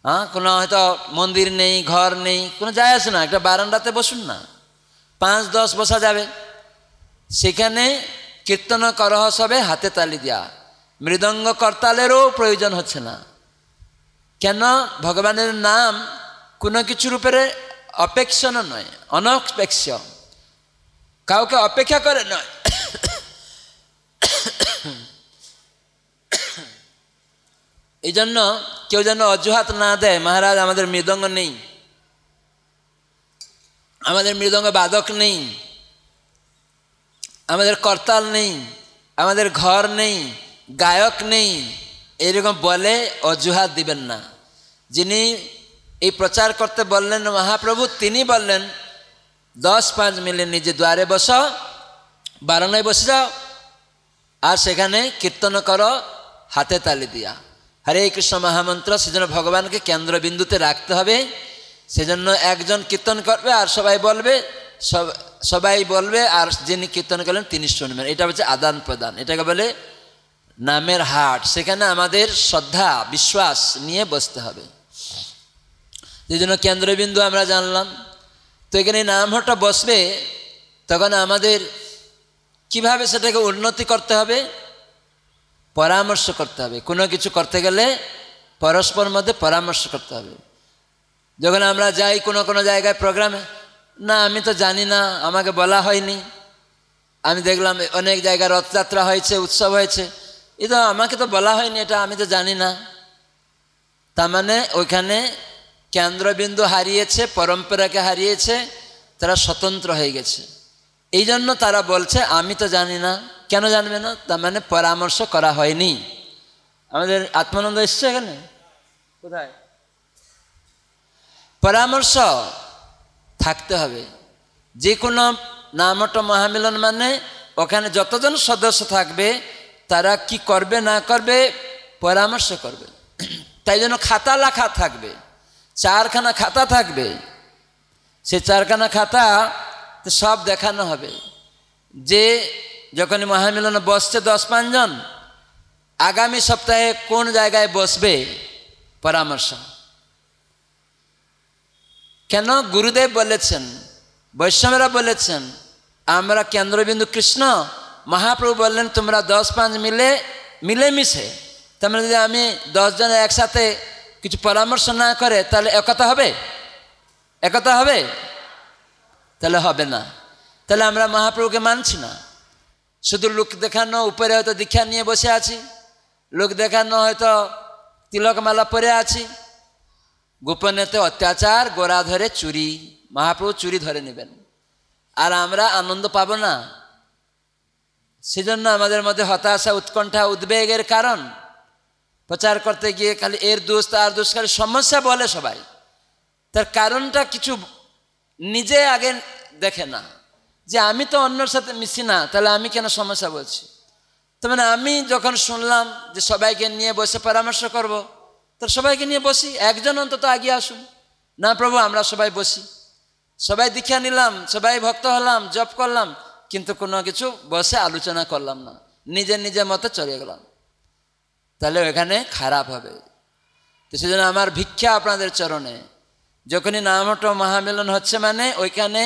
হ্যাঁ কোনো হয়তো মন্দির নেই ঘর নেই কোনো যায় আসে না একটা বারান্দাতে বসুন না পাঁচ দশ বসা যাবে সেখানে কীর্তন করহ সবে হাতে তালি দেওয়া মৃদঙ্গ করতালেরও প্রয়োজন হচ্ছে না কেন ভগবানের নাম কোনো কিছু রূপে অপেক্ষণ নয় অনপেক্ষ কাউকে অপেক্ষা করে নয় এই জন্য কেউ যেন অজুহাত না দেয় মহারাজ আমাদের মৃদঙ্গ নেই আমাদের মৃদঙ্গ বাদক নেই আমাদের কর্তাল নেই আমাদের ঘর নেই গায়ক নেই এইরকম বলে অজুহাত দিবেন না যিনি এই প্রচার করতে বললেন মহাপ্রভু তিনি বললেন দশ পাঁচ মিলে নিজে দ্বারে বস বারানায় বসে যাও আর সেখানে কীর্তন করো হাতে তালি দিয়া হরে কৃষ্ণ মহামন্ত্র সেজন্য ভগবানকে কেন্দ্রবিন্দুতে রাখতে হবে সেজন্য একজন কীর্তন করবে আর সবাই বলবে সব সবাই বলবে আর যিনি কীর্তন করলেন তিনি শুনবেন এটা হচ্ছে আদান প্রদান এটাকে বলে নামের হাট সেখানে আমাদের শ্রদ্ধা বিশ্বাস নিয়ে বসতে হবে যে জন্য কেন্দ্রবিন্দু আমরা জানলাম তো এখানে নাম হাটটা বসবে তখন আমাদের কিভাবে সেটাকে উন্নতি করতে হবে পরামর্শ করতে হবে কোনো কিছু করতে গেলে পরস্পর মধ্যে পরামর্শ করতে হবে যখন আমরা যাই কোনো কোনো জায়গায় প্রোগ্রামে না আমি তো জানি না আমাকে বলা হয়নি আমি দেখলাম অনেক জায়গায় রথযাত্রা হয়েছে উৎসব হয়েছে এ তো আমাকে তো বলা হয়নি এটা আমি তো জানি না তার মানে ওইখানে কেন্দ্রবিন্দু হারিয়েছে পরম্পরাকে হারিয়েছে তারা স্বতন্ত্র হয়ে গেছে এই জন্য তারা বলছে আমি তো জানি না কেন জানবে না তার মানে পরামর্শ করা হয়নি আমাদের আত্মানন্দ এসছে এখানে কোথায় পরামর্শ থাকতে হবে যে কোনো নামট মহামিলন মানে ওখানে যতজন সদস্য থাকবে তারা কি করবে না করবে পরামর্শ করবে তাই জন্য খাতা লেখা থাকবে চারখানা খাতা থাকবে সে চারখানা খাতা সব দেখানো হবে যে যখন মহামিলনে বসছে দশ পাঁচজন আগামী সপ্তাহে কোন জায়গায় বসবে পরামর্শ কেন গুরুদেব বলেছেন বৈষ্ণবরা বলেছেন আমরা কেন্দ্রবিন্দু কৃষ্ণ মহাপ্রভু বললেন তোমরা দশ পাঁচ মিলে মিলেমিশে তোমরা যদি আমি দশজন একসাথে কিছু পরামর্শ না করে তাহলে একতা হবে একতা হবে তাহলে হবে না তাহলে আমরা মহাপ্রভুকে মানছি না শুধু লোক দেখানো উপরে হয়তো দীক্ষা নিয়ে বসে আছি লোক দেখানো হয়তো তিলকমালা পরে আছি তো অত্যাচার গোড়া ধরে চুরি মহাপ্রভু চুরি ধরে নেবেন আর আমরা আনন্দ পাব না সেজন্য আমাদের মধ্যে হতাশা উৎকণ্ঠা উদ্বেগের কারণ প্রচার করতে গিয়ে খালি এর দোষ তার দোষ খালি সমস্যা বলে সবাই তার কারণটা কিছু নিজে আগে দেখে না যে আমি তো অন্যর সাথে মিশি না তাহলে আমি কেন সমস্যা বলছি তো মানে আমি যখন শুনলাম যে সবাইকে নিয়ে বসে পরামর্শ করব। তো সবাইকে নিয়ে বসি একজন অন্তত আগিয়ে আসুন না প্রভু আমরা সবাই বসি সবাই দীক্ষা নিলাম সবাই ভক্ত হলাম জপ করলাম কিন্তু কোনো কিছু বসে আলোচনা করলাম না নিজের নিজের মতো চলে গেলাম তাহলে ওখানে খারাপ হবে তো সেজন্য আমার ভিক্ষা আপনাদের চরণে যখনই নামটো মহামিলন হচ্ছে মানে ওইখানে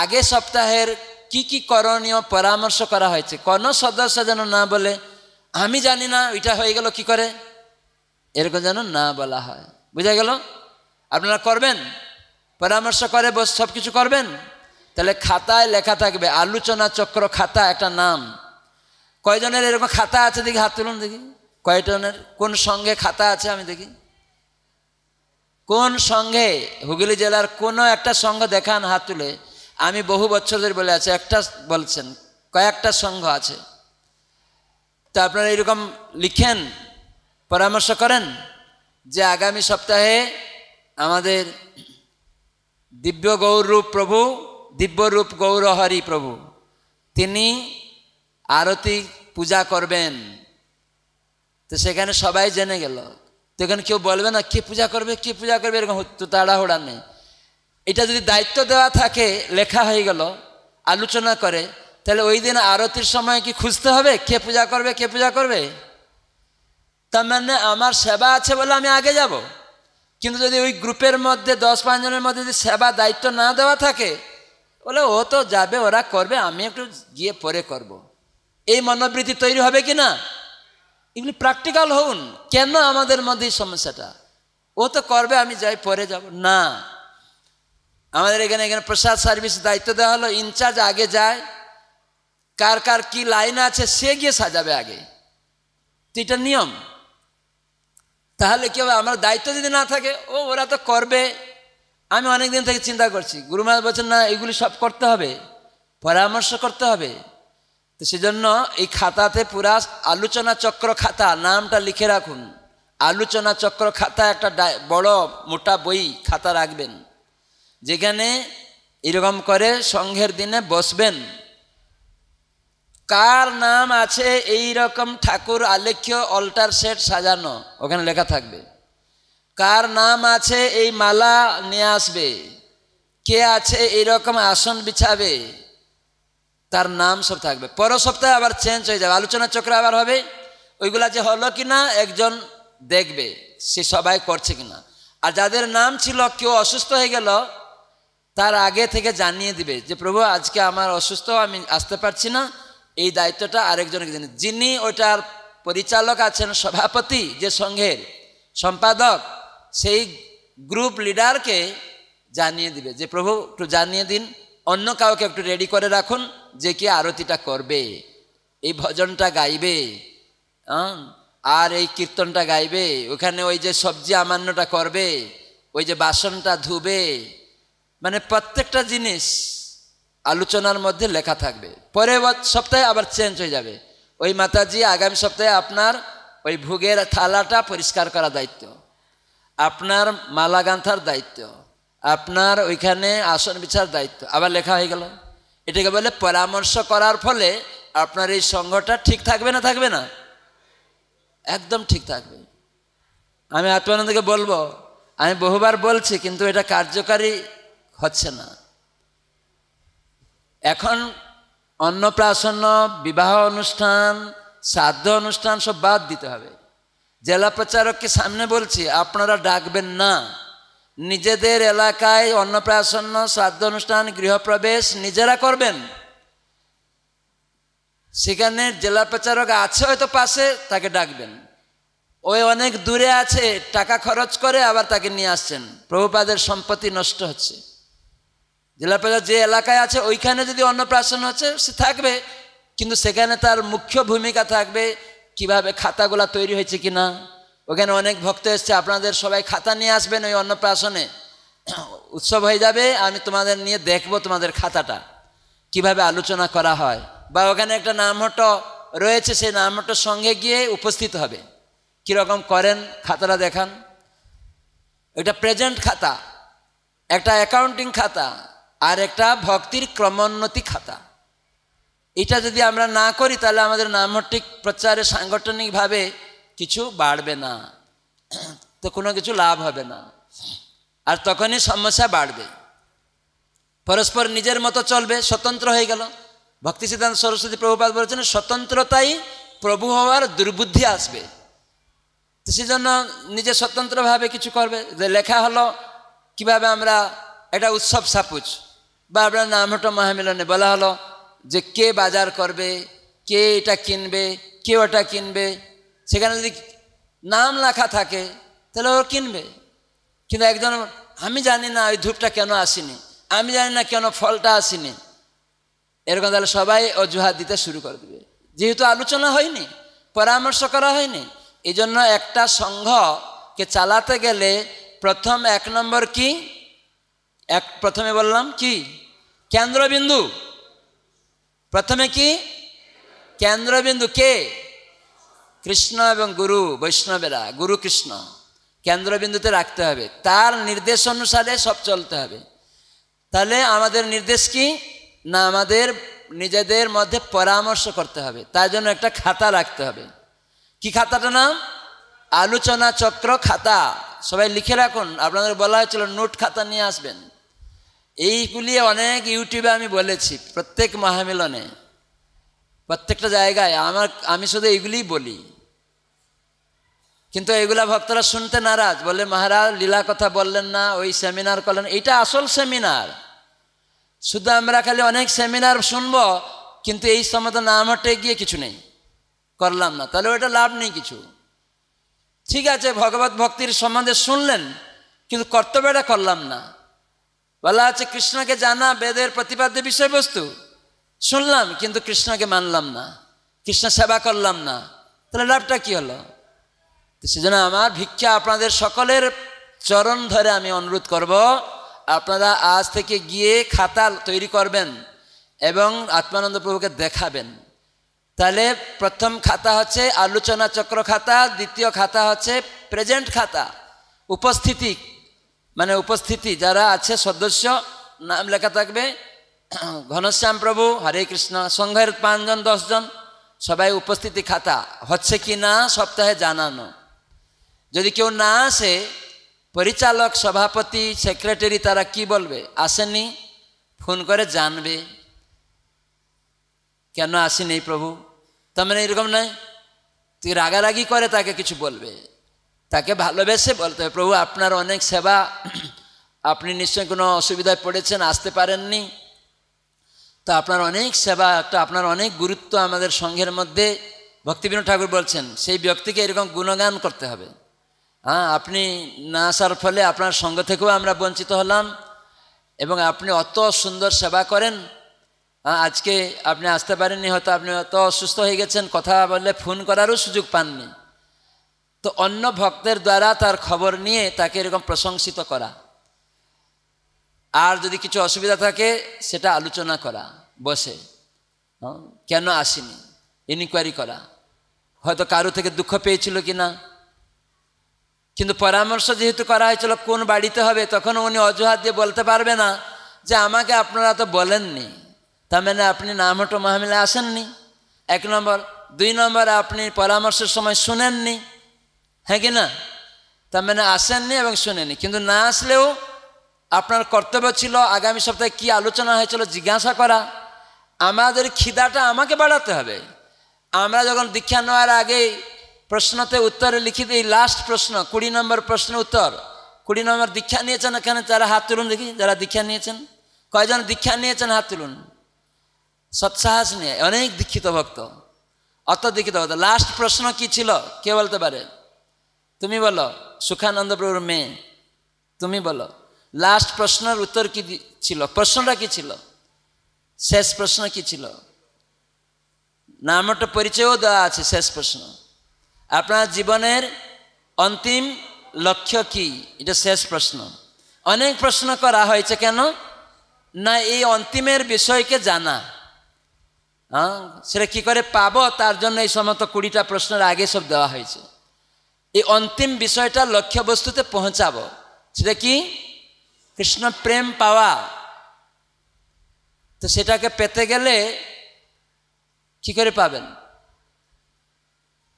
আগে সপ্তাহের কি কি করণীয় পরামর্শ করা হয়েছে কোন সদস্য যেন না বলে আমি জানি না ওইটা হয়ে গেল কি করে এরকম যেন না বলা হয় বুঝা গেল আপনারা করবেন পরামর্শ করে বস সব কিছু করবেন তাহলে খাতায় লেখা থাকবে আলোচনা চক্র খাতা একটা নাম কয়জনের এরকম খাতা আছে দেখি হাত তুলুন দেখি কয়জনের কোন সঙ্গে খাতা আছে আমি দেখি কোন সঙ্গে হুগলি জেলার কোনো একটা সঙ্গ দেখান হাত তুলে আমি বহু বছর ধরে বলে আছে একটা বলছেন কয়েকটা সংঘ আছে তা আপনারা এরকম লিখেন পরামর্শ করেন যে আগামী সপ্তাহে আমাদের দিব্য গৌরূপ প্রভু দিব্যরূপ গৌরহরি প্রভু তিনি আরতি পূজা করবেন তো সেখানে সবাই জেনে গেল তো এখানে কেউ বলবে না কে পূজা করবে কে পূজা করবে এরকম তো তাড়াহুড়া নেই এটা যদি দায়িত্ব দেওয়া থাকে লেখা হয়ে গেল আলোচনা করে তাহলে ওই দিন আরতির সময় কি খুঁজতে হবে কে পূজা করবে কে পূজা করবে তার মানে আমার সেবা আছে বলে আমি আগে যাব কিন্তু যদি ওই গ্রুপের মধ্যে দশ পাঁচজনের মধ্যে যদি সেবা দায়িত্ব না দেওয়া থাকে বলে ও তো যাবে ওরা করবে আমি একটু গিয়ে পরে করব। এই মনোবৃত্তি তৈরি হবে কি না এগুলি প্র্যাকটিক্যাল হন কেন আমাদের মধ্যে এই সমস্যাটা ও তো করবে আমি যাই পরে যাব না আমাদের এখানে এখানে প্রসাদ সার্ভিস দায়িত্ব দেওয়া হলো ইনচার্জ আগে যায় কার কার কি লাইন আছে সে গিয়ে সাজাবে আগে এটা নিয়ম তাহলে কি হবে আমার দায়িত্ব যদি না থাকে ও ওরা তো করবে আমি অনেক দিন থেকে চিন্তা করছি গুরুমাল বলছেন না এগুলি সব করতে হবে পরামর্শ করতে হবে তো সেজন্য এই খাতাতে পুরা আলোচনা চক্র খাতা নামটা লিখে রাখুন আলোচনা চক্র খাতা একটা বড় মোটা বই খাতা রাখবেন যেখানে এরকম করে সংঘের দিনে বসবেন কার নাম আছে এই রকম ঠাকুর আলেখ্য অল্টার সেট সাজানো ওখানে লেখা থাকবে কার নাম আছে এই মালা নিয়ে আসবে কে আছে এইরকম আসন বিছাবে তার নাম সব থাকবে পর সপ্তাহে আবার চেঞ্জ হয়ে যাবে আলোচনা চক্র আবার হবে ওইগুলা যে হলো কি না একজন দেখবে সে সবাই করছে কিনা আর যাদের নাম ছিল কেউ অসুস্থ হয়ে গেল তার আগে থেকে জানিয়ে দিবে যে প্রভু আজকে আমার অসুস্থ আমি আসতে পারছি না এই দায়িত্বটা আরেকজনকে জানি যিনি ওটার পরিচালক আছেন সভাপতি যে সংঘের সম্পাদক সেই গ্রুপ লিডারকে জানিয়ে দিবে যে প্রভু একটু জানিয়ে দিন অন্য কাউকে একটু রেডি করে রাখুন যে কি আরতিটা করবে এই ভজনটা গাইবে আর এই কীর্তনটা গাইবে ওখানে ওই যে সবজি আমান্যটা করবে ওই যে বাসনটা ধুবে মানে প্রত্যেকটা জিনিস আলোচনার মধ্যে লেখা থাকবে পরের সপ্তাহে আবার চেঞ্জ হয়ে যাবে ওই মাতাজি আগামী সপ্তাহে আপনার ওই ভোগের থালাটা পরিষ্কার করা দায়িত্ব আপনার মালা গান্থার দায়িত্ব আপনার ওইখানে আসন বিছার দায়িত্ব আবার লেখা হয়ে গেল এটাকে বলে পরামর্শ করার ফলে আপনার এই সংঘটা ঠিক থাকবে না থাকবে না একদম ঠিক থাকবে আমি আত্মানন্দকে বলবো আমি বহুবার বলছি কিন্তু এটা কার্যকারী হচ্ছে না এখন অন্নপ্রাশন্ন বিবাহ অনুষ্ঠান শ্রাদ্ধ অনুষ্ঠান সব বাদ দিতে হবে জেলা প্রচারককে সামনে বলছি আপনারা ডাকবেন না নিজেদের এলাকায় অন্নপ্রাশন্ন শ্রাদ্ধ অনুষ্ঠান গৃহপ্রবেশ নিজেরা করবেন সেখানে জেলা প্রচারক আছে হয়তো পাশে তাকে ডাকবেন ওই অনেক দূরে আছে টাকা খরচ করে আবার তাকে নিয়ে আসছেন প্রভুপাদের সম্পত্তি নষ্ট হচ্ছে জেলা যে এলাকায় আছে ওইখানে যদি অন্নপ্রাশন হচ্ছে সে থাকবে কিন্তু সেখানে তার মুখ্য ভূমিকা থাকবে কিভাবে খাতাগুলা তৈরি হয়েছে কি না ওখানে অনেক ভক্ত এসছে আপনাদের সবাই খাতা নিয়ে আসবেন ওই অন্নপ্রাশনে উৎসব হয়ে যাবে আমি তোমাদের নিয়ে দেখব তোমাদের খাতাটা কিভাবে আলোচনা করা হয় বা ওখানে একটা নামহট্ট রয়েছে সেই নামহট্টর সঙ্গে গিয়ে উপস্থিত হবে কীরকম করেন খাতাটা দেখান এটা প্রেজেন্ট খাতা একটা অ্যাকাউন্টিং খাতা আর একটা ভক্তির ক্রমোন্নতি খাতা এটা যদি আমরা না করি তাহলে আমাদের নামটিক প্রচারে সাংগঠনিকভাবে কিছু বাড়বে না তো কোনো কিছু লাভ হবে না আর তখনই সমস্যা বাড়বে পরস্পর নিজের মতো চলবে স্বতন্ত্র হয়ে গেল ভক্তি সিদ্ধান্ত সরস্বতী প্রভুপাত বলেছেন স্বতন্ত্রতাই প্রভু হওয়ার দুর্বুদ্ধি আসবে তো সেজন্য নিজে স্বতন্ত্রভাবে কিছু করবে যে লেখা হলো কিভাবে আমরা এটা উৎসব সাপুচ বা আপনার নামটা মহামিলনে বলা হলো যে কে বাজার করবে কে এটা কিনবে কে ওটা কিনবে সেখানে যদি নাম লেখা থাকে তাহলে ও কিনবে কিন্তু একজন আমি জানি না ওই ধূপটা কেন আসেনি আমি জানি না কেন ফলটা আসেনি এরকম তাহলে সবাই অজুহাত দিতে শুরু করে দেবে যেহেতু আলোচনা হয়নি পরামর্শ করা হয়নি এই জন্য একটা সংঘকে চালাতে গেলে প্রথম এক নম্বর কি এক প্রথমে বললাম কি কেন্দ্রবিন্দু প্রথমে কি কেন্দ্রবিন্দু কে কৃষ্ণ এবং গুরু বৈষ্ণবেরা গুরু কৃষ্ণ কেন্দ্রবিন্দুতে রাখতে হবে তার নির্দেশ অনুসারে সব চলতে হবে তাহলে আমাদের নির্দেশ কি না আমাদের নিজেদের মধ্যে পরামর্শ করতে হবে তার জন্য একটা খাতা রাখতে হবে কি খাতাটা নাম আলোচনা চক্র খাতা সবাই লিখে রাখুন আপনাদের বলা হয়েছিল নোট খাতা নিয়ে আসবেন এইগুলি অনেক ইউটিউবে আমি বলেছি প্রত্যেক মহামিলনে প্রত্যেকটা জায়গায় আমার আমি শুধু এইগুলিই বলি কিন্তু এগুলা ভক্তরা শুনতে নারাজ বলে মহারাজ লীলা কথা বললেন না ওই সেমিনার করলেন এইটা আসল সেমিনার শুধু আমরা খালি অনেক সেমিনার শুনবো কিন্তু এই সময় নাম হটে গিয়ে কিছু নেই করলাম না তাহলে ওটা লাভ নেই কিছু ঠিক আছে ভগবত ভক্তির সম্বন্ধে শুনলেন কিন্তু কর্তব্যটা করলাম না বলা আছে কৃষ্ণকে জানা বেদের প্রতিপাদ্য বিষয়বস্তু শুনলাম কিন্তু কৃষ্ণকে মানলাম না কৃষ্ণ সেবা করলাম না তাহলে লাভটা কি হলো সেজন্য আমার ভিক্ষা আপনাদের সকলের চরণ ধরে আমি অনুরোধ করব আপনারা আজ থেকে গিয়ে খাতা তৈরি করবেন এবং আত্মানন্দ প্রভুকে দেখাবেন তাহলে প্রথম খাতা হচ্ছে আলোচনা চক্র খাতা দ্বিতীয় খাতা হচ্ছে প্রেজেন্ট খাতা উপস্থিতি মানে উপস্থিতি যারা আছে সদস্য নাম লেখা থাকবে ঘনশ্যাম প্রভু হরে কৃষ্ণ সংঘের পাঁচজন দশজন সবাই উপস্থিতি খাতা হচ্ছে কি না সপ্তাহে জানানো যদি কেউ না আসে পরিচালক সভাপতি সেক্রেটারি তারা কি বলবে আসেনি ফোন করে জানবে কেন আসেনি প্রভু তার মানে এরকম নয় তুই রাগারাগি করে তাকে কিছু বলবে তাকে ভালোবেসে বলতে হবে প্রভু আপনার অনেক সেবা আপনি নিশ্চয় কোনো অসুবিধায় পড়েছেন আসতে পারেননি তো আপনার অনেক সেবা তো আপনার অনেক গুরুত্ব আমাদের সংঘের মধ্যে ভক্তিবীন ঠাকুর বলছেন সেই ব্যক্তিকে এরকম গুণগান করতে হবে হ্যাঁ আপনি না আসার ফলে আপনার সঙ্গ থেকেও আমরা বঞ্চিত হলাম এবং আপনি অত সুন্দর সেবা করেন হ্যাঁ, আজকে আপনি আসতে পারেননি হয়তো আপনি অত অসুস্থ হয়ে গেছেন কথা বললে ফোন করারও সুযোগ পাননি তো অন্য ভক্তের দ্বারা তার খবর নিয়ে তাকে এরকম প্রশংসিত করা আর যদি কিছু অসুবিধা থাকে সেটা আলোচনা করা বসে কেন আসেনি ইনকোয়ারি করা হয়তো কারো থেকে দুঃখ পেয়েছিল কি না কিন্তু পরামর্শ যেহেতু করা হয়েছিল কোন বাড়িতে হবে তখন উনি অজুহাত দিয়ে বলতে পারবে না যে আমাকে আপনারা তো বলেননি তার মানে আপনি নামহটো মাহমিলে আসেননি এক নম্বর দুই নম্বর আপনি পরামর্শের সময় শুনেননি হ্যাঁ কি না তার মানে আসেননি এবং শুনেনি কিন্তু না আসলেও আপনার কর্তব্য ছিল আগামী সপ্তাহে কি আলোচনা হয়েছিল জিজ্ঞাসা করা আমাদের খিদাটা আমাকে বাড়াতে হবে আমরা যখন দীক্ষা নেওয়ার আগে প্রশ্নতে উত্তরে লিখি দিই লাস্ট প্রশ্ন কুড়ি নম্বর প্রশ্ন উত্তর কুড়ি নম্বর দীক্ষা নিয়েছেন এখানে যারা হাত তুলুন দেখি যারা দীক্ষা নিয়েছেন কয়জন দীক্ষা নিয়েছেন হাত তুলুন সৎসাহস নিয়ে অনেক দীক্ষিত ভক্ত অত দীক্ষিত ভক্ত লাস্ট প্রশ্ন কি ছিল কে বলতে পারে তুমি বলো সুখানন্দ প্রভুর মেয়ে তুমি বলো লাস্ট প্রশ্নের উত্তর কি ছিল প্রশ্নটা কি ছিল শেষ প্রশ্ন কি ছিল নামটা পরিচয়ও দেওয়া আছে শেষ প্রশ্ন আপনার জীবনের অন্তিম লক্ষ্য কি এটা শেষ প্রশ্ন অনেক প্রশ্ন করা হয়েছে কেন না এই অন্তিমের বিষয়কে জানা হ্যাঁ সেটা কী করে পাবো তার জন্য এই সমস্ত কুড়িটা প্রশ্নের আগে সব দেওয়া হয়েছে এই অন্তিম বিষয়টা লক্ষ্যবস্তুতে পৌঁছাব সেটা কি কৃষ্ণ প্রেম পাওয়া তো সেটাকে পেতে গেলে কি করে পাবেন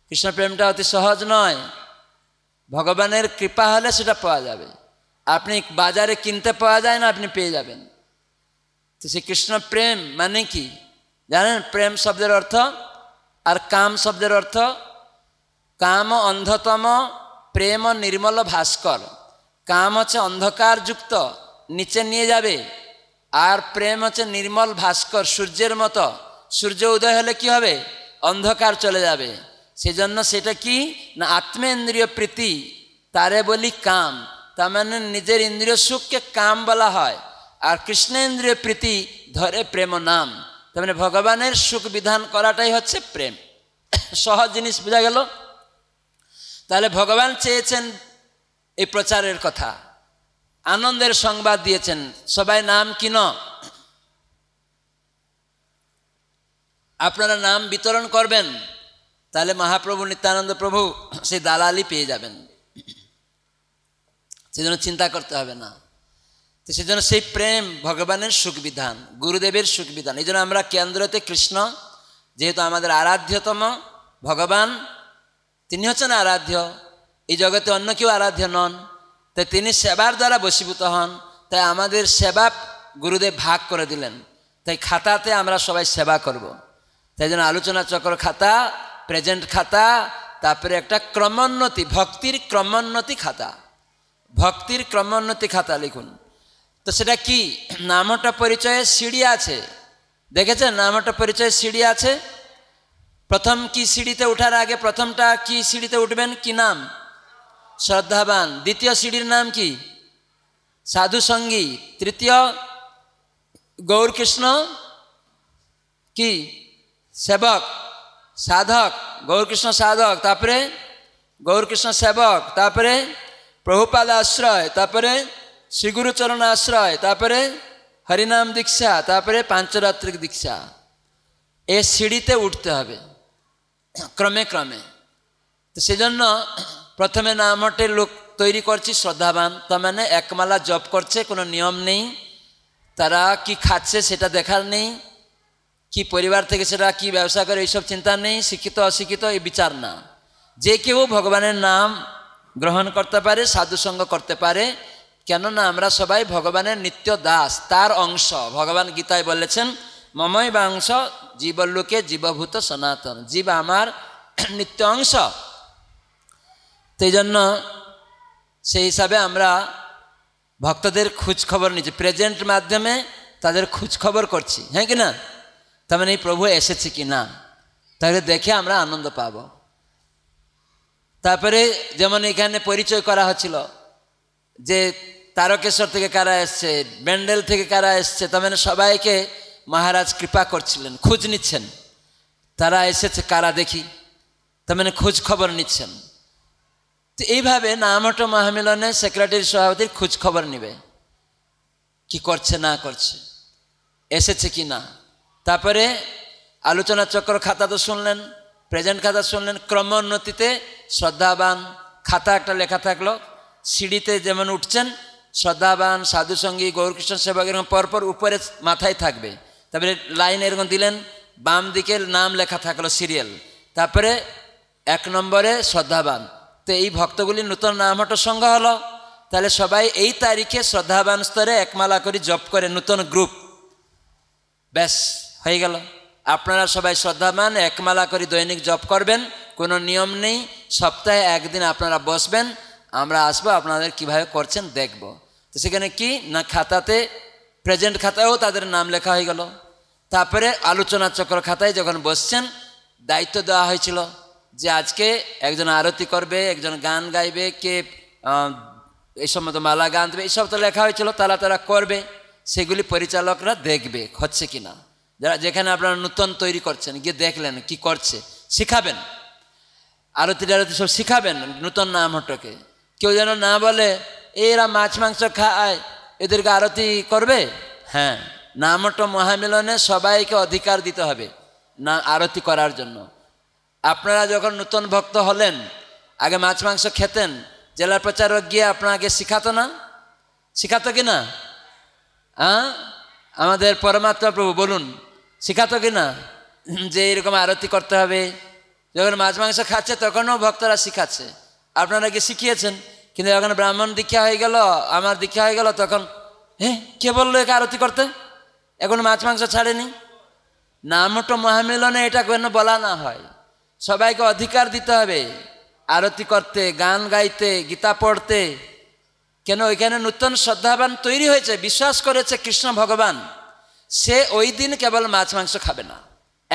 কৃষ্ণ প্রেমটা অতি সহজ নয় ভগবানের কৃপা হলে সেটা পাওয়া যাবে আপনি বাজারে কিনতে পাওয়া যায় না আপনি পেয়ে যাবেন তো সে কৃষ্ণ প্রেম মানে কি জানেন প্রেম শব্দের অর্থ আর কাম শব্দের অর্থ কাম অন্ধতম প্রেম নির্মল ভাস্কর কাম হচ্ছে অন্ধকারযুক্ত নিচে নিয়ে যাবে আর প্রেম হচ্ছে নির্মল ভাস্কর সূর্যের মতো সূর্য উদয় হলে কি হবে অন্ধকার চলে যাবে সেজন্য সেটা কি না আত্মেন্দ্রীয় প্রীতি তারে বলি কাম তার মানে নিজের ইন্দ্রিয় সুখকে কাম বলা হয় আর কৃষ্ণেন্দ্রীয় প্রীতি ধরে প্রেম নাম তার মানে ভগবানের সুখ বিধান করাটাই হচ্ছে প্রেম সহজ জিনিস বোঝা গেল তাহলে ভগবান চেয়েছেন এই প্রচারের কথা আনন্দের সংবাদ দিয়েছেন সবাই নাম কিন আপনারা নাম বিতরণ করবেন তাহলে মহাপ্রভু নিত্যানন্দ প্রভু সেই দালালি পেয়ে যাবেন সেজন্য চিন্তা করতে হবে না তো সেজন্য সেই প্রেম ভগবানের সুখবিধান গুরুদেবের সুখবিধান এই জন্য আমরা কেন্দ্রতে কৃষ্ণ যেহেতু আমাদের আরাধ্যতম ভগবান তিনি হচ্ছেন আরাধ্য এই জগতে অন্য কেউ আরাধ্য নন তাই তিনি সেবার দ্বারা বসীভূত হন তাই আমাদের সেবা গুরুদেব ভাগ করে দিলেন তাই খাতাতে আমরা সবাই সেবা করব। তাই জন্য আলোচনা চক্র খাতা প্রেজেন্ট খাতা তারপরে একটা ক্রমোন্নতি ভক্তির ক্রমোন্নতি খাতা ভক্তির ক্রমোন্নতি খাতা লিখুন তো সেটা কি নামটা পরিচয়ে সিঁড়ি আছে দেখেছেন নামটা পরিচয়ে সিঁড়ি আছে প্রথম কি সিঁড়িতে উঠার আগে প্রথমটা কি সিঁড়িতে উঠবেন কি নাম শ্রদ্ধাবান দ্বিতীয় সিঁড়ির নাম কি সাধুসঙ্গী তৃতীয় গৌরকৃষ্ণ কি সেবক সাধক গৌরকৃষ্ণ সাধক তারপরে গৌরকৃষ্ণ সেবক তারপরে প্রভুপাদ আশ্রয় তারপরে শ্রীগুরুচরণ আশ্রয় তারপরে হরিনাম দীক্ষা তারপরে পাঞ্চরাত্রিক দীক্ষা এ সিঁড়িতে উঠতে হবে ক্রমে ক্রমে তো সেজন্য প্রথমে নামটে লোক তৈরি করছি শ্রদ্ধাবান তার মানে একমালা জপ করছে কোনো নিয়ম নেই তারা কি খাচ্ছে সেটা দেখার নেই কি পরিবার থেকে সেটা কি ব্যবসা করে এইসব চিন্তা নেই শিক্ষিত অশিক্ষিত এই বিচার না যে কেউ ভগবানের নাম গ্রহণ করতে পারে সাধুসঙ্গ করতে পারে কেননা আমরা সবাই ভগবানের নিত্য দাস তার অংশ ভগবান গীতায় বলেছেন মময় বাংশ জীবলোকে জীবভূত সনাতন জীব আমার নিত্য অংশ সেই জন্য সেই হিসাবে আমরা ভক্তদের খোঁজ খবর নিচ্ছি প্রেজেন্ট মাধ্যমে তাদের খোঁজ খবর করছি হ্যাঁ কি না তার মানে এই প্রভু এসেছে কি না তাহলে দেখে আমরা আনন্দ পাব তারপরে যেমন এখানে পরিচয় করা হচ্ছিল যে তারকেশ্বর থেকে কারা এসছে ব্যান্ডেল থেকে কারা এসছে তার মানে সবাইকে মহারাজ কৃপা করছিলেন খোঁজ নিচ্ছেন তারা এসেছে কারা দেখি তার মানে খোঁজ খবর নিচ্ছেন তো এইভাবে নামটো মহামিলনে সেক্রেটারি সভাপতির খোঁজ খবর নিবে কি করছে না করছে এসেছে কি না তারপরে আলোচনা চক্র খাতা তো শুনলেন প্রেজেন্ট খাতা শুনলেন ক্রমোন্নতিতে শ্রদ্ধাবান খাতা একটা লেখা থাকলো সিঁড়িতে যেমন উঠছেন শ্রদ্ধাবান সাধুসঙ্গী গৌরকৃষ্ণ সেবক এরকম পরপর উপরে মাথায় থাকবে তারপরে লাইন এরকম দিলেন বাম দিকে নাম লেখা থাকলো সিরিয়াল তারপরে এক নম্বরে শ্রদ্ধাবান তো এই ভক্তগুলি নূতন নাম হট সংঘ হলো তাহলে সবাই এই তারিখে শ্রদ্ধাবান স্তরে একমালা করে জপ করে নূতন গ্রুপ ব্যাস হয়ে গেল আপনারা সবাই শ্রদ্ধাবান একমালা করে দৈনিক জপ করবেন কোনো নিয়ম নেই সপ্তাহে একদিন আপনারা বসবেন আমরা আসবো আপনাদের কিভাবে করছেন দেখব তো সেখানে কি না খাতাতে প্রেজেন্ট খাতায়ও তাদের নাম লেখা হয়ে গেল তারপরে আলোচনা চক্র খাতায় যখন বসছেন দায়িত্ব দেওয়া হয়েছিল যে আজকে একজন আরতি করবে একজন গান গাইবে কে এই সময় তো মালা গান দেবে এইসব তো লেখা হয়েছিল তারা তারা করবে সেগুলি পরিচালকরা দেখবে হচ্ছে কি না যারা যেখানে আপনারা নূতন তৈরি করছেন গিয়ে দেখলেন কি করছে শিখাবেন আরতি টারতি সব শিখাবেন নূতন নাম হটকে কেউ যেন না বলে এরা মাছ মাংস খায় এদেরকে আরতি করবে হ্যাঁ নামটো মহামিলনে সবাইকে অধিকার দিতে হবে না আরতি করার জন্য আপনারা যখন নতুন ভক্ত হলেন আগে মাছ মাংস খেতেন জেলা প্রচারক গিয়ে আপনাকে শিখাতো না শিখাতো কি না হ্যাঁ আমাদের পরমাত্মা প্রভু বলুন শিখাতো কি না যে এরকম আরতি করতে হবে যখন মাছ মাংস খাচ্ছে তখনও ভক্তরা শিখাচ্ছে আপনারা কি শিখিয়েছেন কিন্তু এখন ব্রাহ্মণ দীক্ষা হয়ে গেল আমার দীক্ষা হয়ে গেল তখন হ্যাঁ কে বললো একে আরতি করতে এখন মাছ মাংস ছাড়েনি নামটো মহামিলনে এটা কেন বলা না হয় সবাইকে অধিকার দিতে হবে আরতি করতে গান গাইতে গীতা পড়তে কেন ওইখানে নূতন শ্রদ্ধাবান তৈরি হয়েছে বিশ্বাস করেছে কৃষ্ণ ভগবান সে ওই দিন কেবল মাছ মাংস খাবে না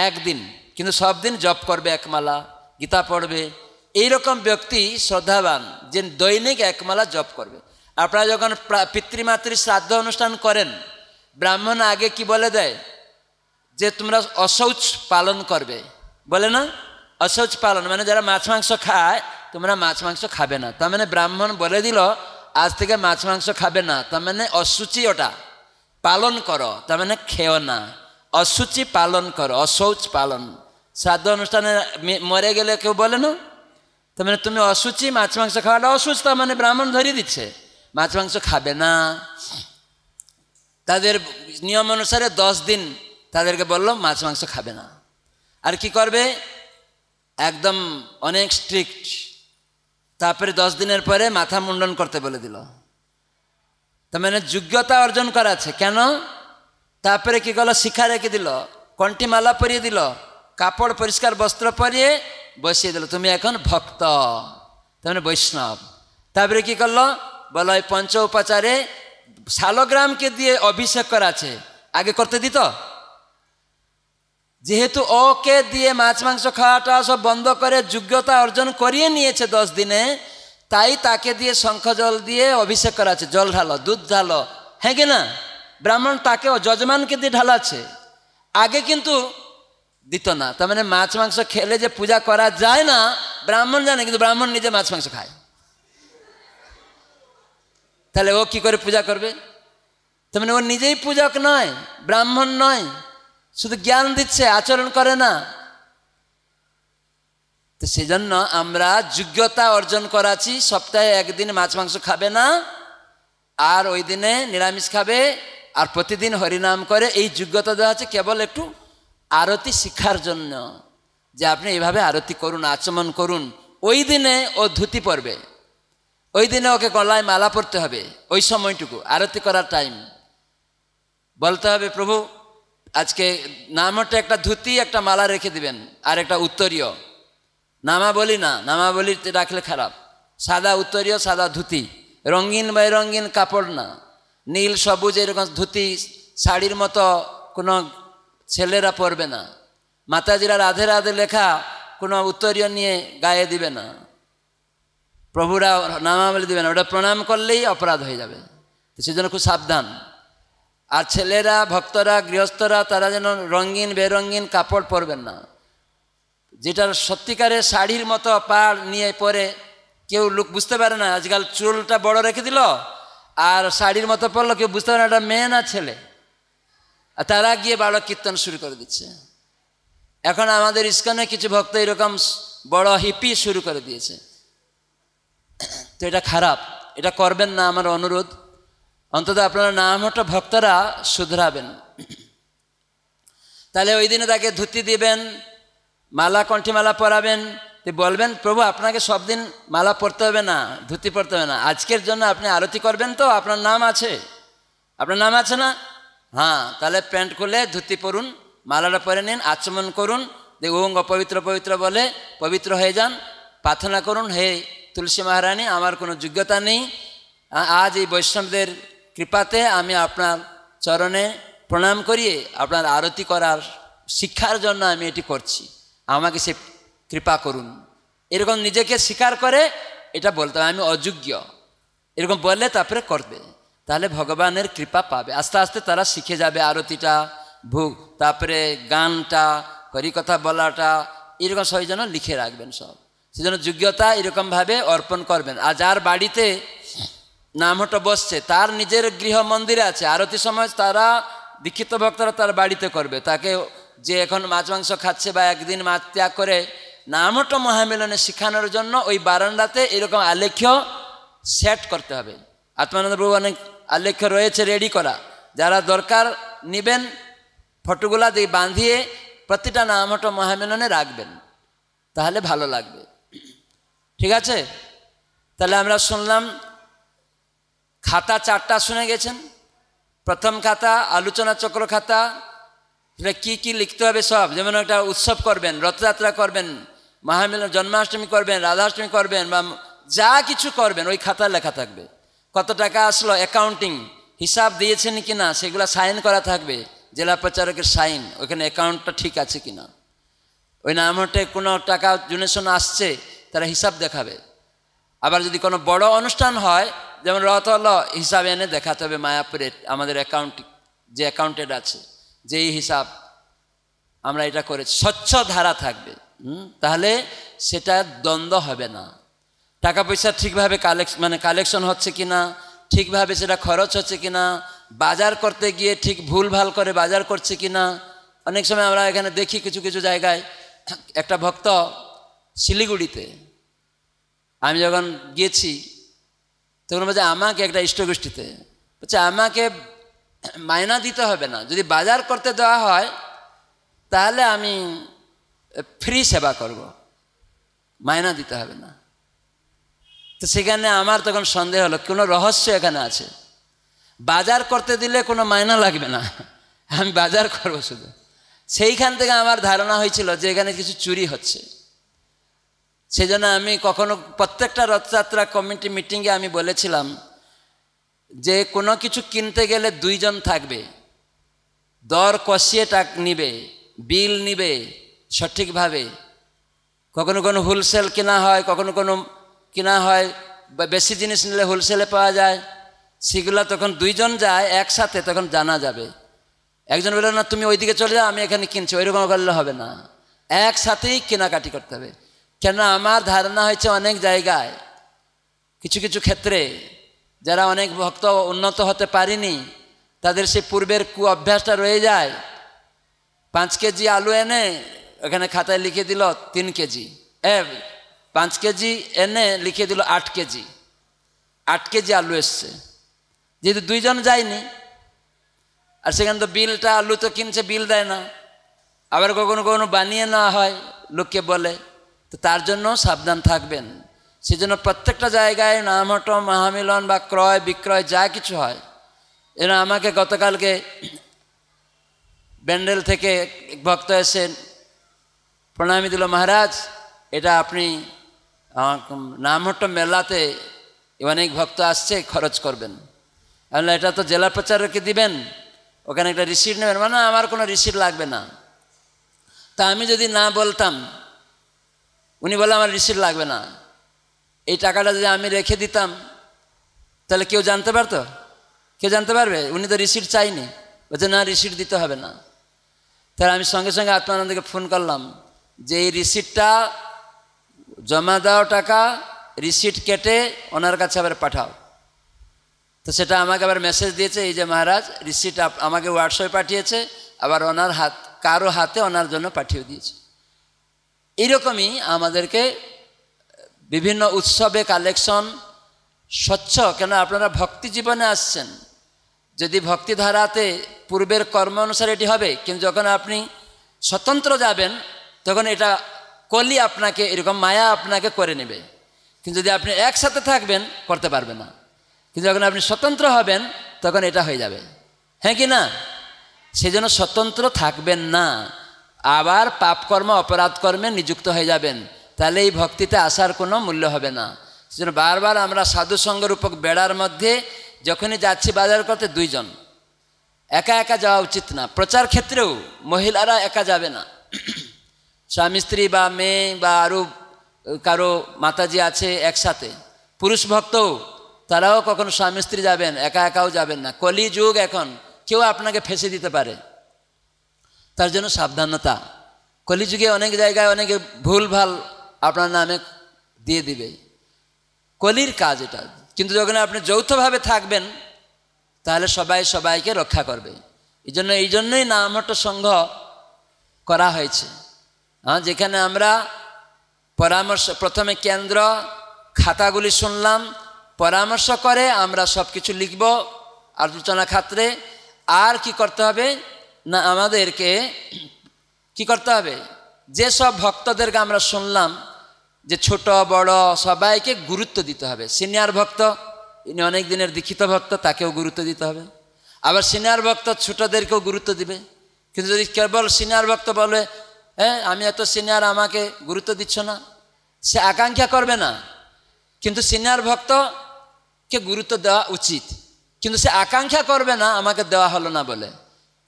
একদিন কিন্তু সব দিন জপ করবে একমালা গীতা পড়বে এইরকম ব্যক্তি শ্রদ্ধাবান যে দৈনিক একমালা জপ করবে আপনারা যখন পিতৃমাতৃ শ্রাদ্ধ অনুষ্ঠান করেন ব্রাহ্মণ আগে কি বলে দেয় যে তোমরা অশৌচ পালন করবে বলে না অশৌচ পালন মানে যারা মাছ মাংস খায় তোমরা মাছ মাংস খাবে না তার মানে ব্রাহ্মণ বলে দিল আজ থেকে মাছ মাংস খাবে না তার মানে অশুচি ওটা পালন করো তার মানে খেও না অশুচি পালন করো অশৌচ পালন শ্রাদ্ধ অনুষ্ঠানে মরে গেলে কেউ বলে না তার মানে তুমি অসুচি মাছ মাংস খাওয়াটা অসুচ তার মানে ব্রাহ্মণ ধরিয়ে দিচ্ছে মাছ মাংস খাবে না তাদের নিয়ম অনুসারে দশ দিন তাদেরকে বলল মাছ মাংস খাবে না আর কি করবে একদম অনেক স্ট্রিক্ট তারপরে দশ দিনের পরে মাথা মুন্ডন করতে বলে দিল তার মানে যোগ্যতা অর্জন করা আছে কেন তারপরে কি করলো শিক্ষা রেখে দিল কন্টিমালা পরিয়ে দিল কাপড় পরিষ্কার বস্ত্র পরিয়ে বসিয়ে দিল তুমি এখন ভক্ত তার বৈষ্ণব তারপরে কি করল বল ওই পঞ্চ উপাচারে শালগ্রামকে দিয়ে অভিষেক করা আছে আগে করতে দিত যেহেতু ওকে দিয়ে মাছ মাংস খাওয়াটা সব বন্ধ করে যোগ্যতা অর্জন করিয়ে নিয়েছে দশ দিনে তাই তাকে দিয়ে শঙ্খ জল দিয়ে অভিষেক করা আছে জল ঢালো দুধ ঢালো হ্যাঁ কি না ব্রাহ্মণ ও যজমানকে দিয়ে ঢালাচ্ছে আগে কিন্তু দিত না তার মানে মাছ মাংস খেলে যে পূজা করা যায় না ব্রাহ্মণ জানে কিন্তু ব্রাহ্মণ নিজে মাছ মাংস খায় তাহলে ও কি করে পূজা করবে তার মানে ও নিজেই পূজক নয় ব্রাহ্মণ নয় শুধু জ্ঞান দিচ্ছে আচরণ করে না তো সেজন্য আমরা যোগ্যতা অর্জন করাছি সপ্তাহে একদিন মাছ মাংস খাবে না আর ওই দিনে নিরামিষ খাবে আর প্রতিদিন হরিনাম করে এই যোগ্যতা দেওয়া আছে কেবল একটু আরতি শিক্ষার জন্য যে আপনি এভাবে আরতি করুন আচমন করুন ওই দিনে ও ধুতি পরবে ওই দিনে ওকে গলায় মালা পরতে হবে ওই সময়টুকু আরতি করার টাইম বলতে হবে প্রভু আজকে নামটা একটা ধুতি একটা মালা রেখে দিবেন আর একটা উত্তরীয় নামা বলি না নামা বলি রাখলে খারাপ সাদা উত্তরীয় সাদা ধুতি রঙিন বাই রঙিন কাপড় না নীল সবুজ এরকম ধুতি শাড়ির মতো কোনো ছেলেরা পড়বে না মাতাজিরা রাধে রাধে লেখা কোনো উত্তরীয় নিয়ে গায়ে দিবে না প্রভুরা নামাবলি দেবে না ওটা প্রণাম করলেই অপরাধ হয়ে যাবে সেজন্য খুব সাবধান আর ছেলেরা ভক্তরা গৃহস্থরা তারা যেন রঙিন বেরঙিন কাপড় পরবেন না যেটার সত্যিকারে শাড়ির মতো পাড় নিয়ে পরে কেউ লোক বুঝতে পারে না আজকাল চুলটা বড় রেখে দিল আর শাড়ির মতো পরলো কেউ বুঝতে পারে না এটা মেয়ে না ছেলে আর তারা গিয়ে বড় কীর্তন শুরু করে দিচ্ছে এখন আমাদের ইস্কনে কিছু ভক্ত এরকম বড় হিপি শুরু করে দিয়েছে তো এটা খারাপ এটা করবেন না আমার অনুরোধ অন্তত আপনারা নামটা ভক্তরা শুধরাবেন তাহলে ওই দিনে তাকে ধুতি দিবেন মালা কণ্ঠীমালা পরাবেন বলবেন প্রভু আপনাকে সব দিন মালা পরতে হবে না ধুতি পরতে হবে না আজকের জন্য আপনি আরতি করবেন তো আপনার নাম আছে আপনার নাম আছে না হ্যাঁ তাহলে প্যান্ট খুলে ধুতি পরুন মালাটা পরে নিন আচমন করুন ওঙ্গ পবিত্র পবিত্র বলে পবিত্র হয়ে যান প্রার্থনা করুন হে তুলসী মহারানী আমার কোনো যোগ্যতা নেই আজ এই বৈষ্ণবদের কৃপাতে আমি আপনার চরণে প্রণাম করিয়ে আপনার আরতি করার শিক্ষার জন্য আমি এটি করছি আমাকে সে কৃপা করুন এরকম নিজেকে স্বীকার করে এটা বলতে আমি অযোগ্য এরকম বললে তারপরে করবে তাহলে ভগবানের কৃপা পাবে আস্তে আস্তে তারা শিখে যাবে আরতিটা ভোগ তারপরে গানটা হরিকথা বলাটা এরকম সবই যেন লিখে রাখবেন সব সেজন্য যোগ্যতা এরকমভাবে অর্পণ করবেন আর যার বাড়িতে নামহট বসছে তার নিজের গৃহ মন্দিরে আছে আরতি সময় তারা দীক্ষিত ভক্তরা তার বাড়িতে করবে তাকে যে এখন মাছ মাংস খাচ্ছে বা একদিন মাছ ত্যাগ করে নামহট মহামিলনে শিখানোর জন্য ওই বারান্দাতে এরকম আলেখ্য সেট করতে হবে আত্মানন্দ প্রভু অনেক আর লেখ্য রয়েছে রেডি করা যারা দরকার নিবেন ফটোগুলা দিয়ে বাঁধিয়ে প্রতিটা নামটা মহামিলনে রাখবেন তাহলে ভালো লাগবে ঠিক আছে তাহলে আমরা শুনলাম খাতা চারটা শুনে গেছেন প্রথম খাতা আলোচনা চক্র খাতা সেটা কী কী লিখতে হবে সব যেমন একটা উৎসব করবেন রথযাত্রা করবেন মহামিলন জন্মাষ্টমী করবেন রাধাষ্টমী করবেন বা যা কিছু করবেন ওই খাতা লেখা থাকবে কত টাকা আসলো অ্যাকাউন্টিং হিসাব দিয়েছেন কি না সেগুলো সাইন করা থাকবে জেলা প্রচারকের সাইন ওখানে অ্যাকাউন্টটা ঠিক আছে কি না ওই নামটে কোনো টাকা জোনেশন আসছে তারা হিসাব দেখাবে আবার যদি কোনো বড় অনুষ্ঠান হয় যেমন রত হলো হিসাব এনে দেখাতে হবে মায়াপুরে আমাদের অ্যাকাউন্ট যে অ্যাকাউন্টেড আছে যেই হিসাব আমরা এটা করে স্বচ্ছ ধারা থাকবে তাহলে সেটা দ্বন্দ্ব হবে না টাকা পয়সা ঠিকভাবে কালেকশ মানে কালেকশন হচ্ছে কি না ঠিকভাবে সেটা খরচ হচ্ছে কি না বাজার করতে গিয়ে ঠিক ভুল ভাল করে বাজার করছে কি না অনেক সময় আমরা এখানে দেখি কিছু কিছু জায়গায় একটা ভক্ত শিলিগুড়িতে আমি যখন গিয়েছি তখন বলছে আমাকে একটা ইষ্টগোষ্ঠীতে বলছে আমাকে মায়না দিতে হবে না যদি বাজার করতে দেওয়া হয় তাহলে আমি ফ্রি সেবা করব মায়না দিতে হবে না তো সেখানে আমার তখন সন্দেহ হলো কোনো রহস্য এখানে আছে বাজার করতে দিলে কোনো মায়না লাগবে না আমি বাজার করবো শুধু সেইখান থেকে আমার ধারণা হয়েছিল যে এখানে কিছু চুরি হচ্ছে সেই জন্য আমি কখনো প্রত্যেকটা রথযাত্রা কমিটি মিটিংয়ে আমি বলেছিলাম যে কোনো কিছু কিনতে গেলে দুইজন থাকবে দর কষিয়ে টাক নিবে বিল নিবে সঠিকভাবে কখনো কোনো হোলসেল কেনা হয় কখনো কোনো কেনা হয় বেশি জিনিস নিলে হোলসেলে পাওয়া যায় সেগুলো তখন দুইজন যায় একসাথে তখন জানা যাবে একজন বলে না তুমি ওইদিকে চলে যাও আমি এখানে কিনছি ওইরকম করলে হবে না একসাথেই কেনাকাটি করতে হবে কেন আমার ধারণা হয়েছে অনেক জায়গায় কিছু কিছু ক্ষেত্রে যারা অনেক ভক্ত উন্নত হতে পারিনি তাদের সেই পূর্বের কু অভ্যাসটা রয়ে যায় পাঁচ কেজি আলু এনে ওখানে খাতায় লিখে দিল তিন কেজি এ পাঁচ কেজি এনে লিখে দিল আট কেজি আট কেজি আলু এসছে যেহেতু দুইজন যায়নি আর সেখানে তো বিলটা আলু তো কিনছে বিল দেয় না আবার কখনো কখনো বানিয়ে নেওয়া হয় লোককে বলে তো তার জন্য সাবধান থাকবেন সেজন্য প্রত্যেকটা জায়গায় নামহট মহামিলন বা ক্রয় বিক্রয় যা কিছু হয় যেন আমাকে গতকালকে ব্যান্ডেল থেকে ভক্ত এসে প্রণামী দিল মহারাজ এটা আপনি নামহট্ট মেলাতে অনেক ভক্ত আসছে খরচ করবেন আমি এটা তো জেলা প্রচারকে দিবেন ওখানে একটা রিসিট নেবেন মানে আমার কোনো রিসিট লাগবে না তা আমি যদি না বলতাম উনি বলে আমার রিসিট লাগবে না এই টাকাটা যদি আমি রেখে দিতাম তাহলে কেউ জানতে পারতো কেউ জানতে পারবে উনি তো রিসিট চাইনি বলছে না রিসিট দিতে হবে না তাহলে আমি সঙ্গে সঙ্গে আত্মানন্দকে ফোন করলাম যে এই রিসিটটা জমা দাও টাকা রিসিট কেটে ওনার কাছে আবার পাঠাও তো সেটা আমাকে আবার মেসেজ দিয়েছে এই যে মহারাজ রিসিট আমাকে হোয়াটসঅ্যাপে পাঠিয়েছে আবার ওনার হাত কারো হাতে ওনার জন্য পাঠিয়ে দিয়েছে এইরকমই আমাদেরকে বিভিন্ন উৎসবে কালেকশন স্বচ্ছ কেন আপনারা ভক্তি জীবনে আসছেন যদি ভক্তিধারাতে পূর্বের কর্ম অনুসারে এটি হবে কিন্তু যখন আপনি স্বতন্ত্র যাবেন তখন এটা কলি আপনাকে এরকম মায়া আপনাকে করে নেবে কিন্তু যদি আপনি একসাথে থাকবেন করতে পারবে না কিন্তু যখন আপনি স্বতন্ত্র হবেন তখন এটা হয়ে যাবে হ্যাঁ কি না সেজন্য স্বতন্ত্র থাকবেন না আবার পাপকর্ম অপরাধ কর্মে নিযুক্ত হয়ে যাবেন তাহলে এই ভক্তিতে আসার কোনো মূল্য হবে না সেজন্য বারবার আমরা সাধু সঙ্গরূপক বেড়ার মধ্যে যখনই যাচ্ছি বাজার করতে দুইজন একা একা যাওয়া উচিত না প্রচার ক্ষেত্রেও মহিলারা একা যাবে না স্বামী স্ত্রী বা মেয়ে বা আরও কারো মাতাজি আছে একসাথে পুরুষ ভক্তও তারাও কখনো স্বামী স্ত্রী যাবেন একা একাও যাবেন না কলি যুগ এখন কেউ আপনাকে ফেঁসে দিতে পারে তার জন্য সাবধানতা কলিযুগে অনেক জায়গায় অনেকে ভুল ভাল আপনার নামে দিয়ে দিবে কলির কাজ এটা কিন্তু যখন আপনি যৌথভাবে থাকবেন তাহলে সবাই সবাইকে রক্ষা করবে এই জন্য এই জন্যই নামহট্ট সংঘ করা হয়েছে হ্যাঁ যেখানে আমরা পরামর্শ প্রথমে কেন্দ্র খাতাগুলি শুনলাম পরামর্শ করে আমরা সব কিছু লিখব আলোচনা খাত্রে আর কি করতে হবে না আমাদেরকে কি করতে হবে যেসব ভক্তদেরকে আমরা শুনলাম যে ছোট বড় সবাইকে গুরুত্ব দিতে হবে সিনিয়র ভক্ত ইনি অনেক দিনের দীক্ষিত ভক্ত তাকেও গুরুত্ব দিতে হবে আবার সিনিয়র ভক্ত ছোটদেরকেও গুরুত্ব দিবে কিন্তু যদি কেবল সিনিয়র ভক্ত বলে হ্যাঁ আমি এত সিনিয়র আমাকে গুরুত্ব দিচ্ছ না সে আকাঙ্ক্ষা করবে না কিন্তু সিনিয়র ভক্তকে গুরুত্ব দেওয়া উচিত কিন্তু সে আকাঙ্ক্ষা করবে না আমাকে দেওয়া হলো না বলে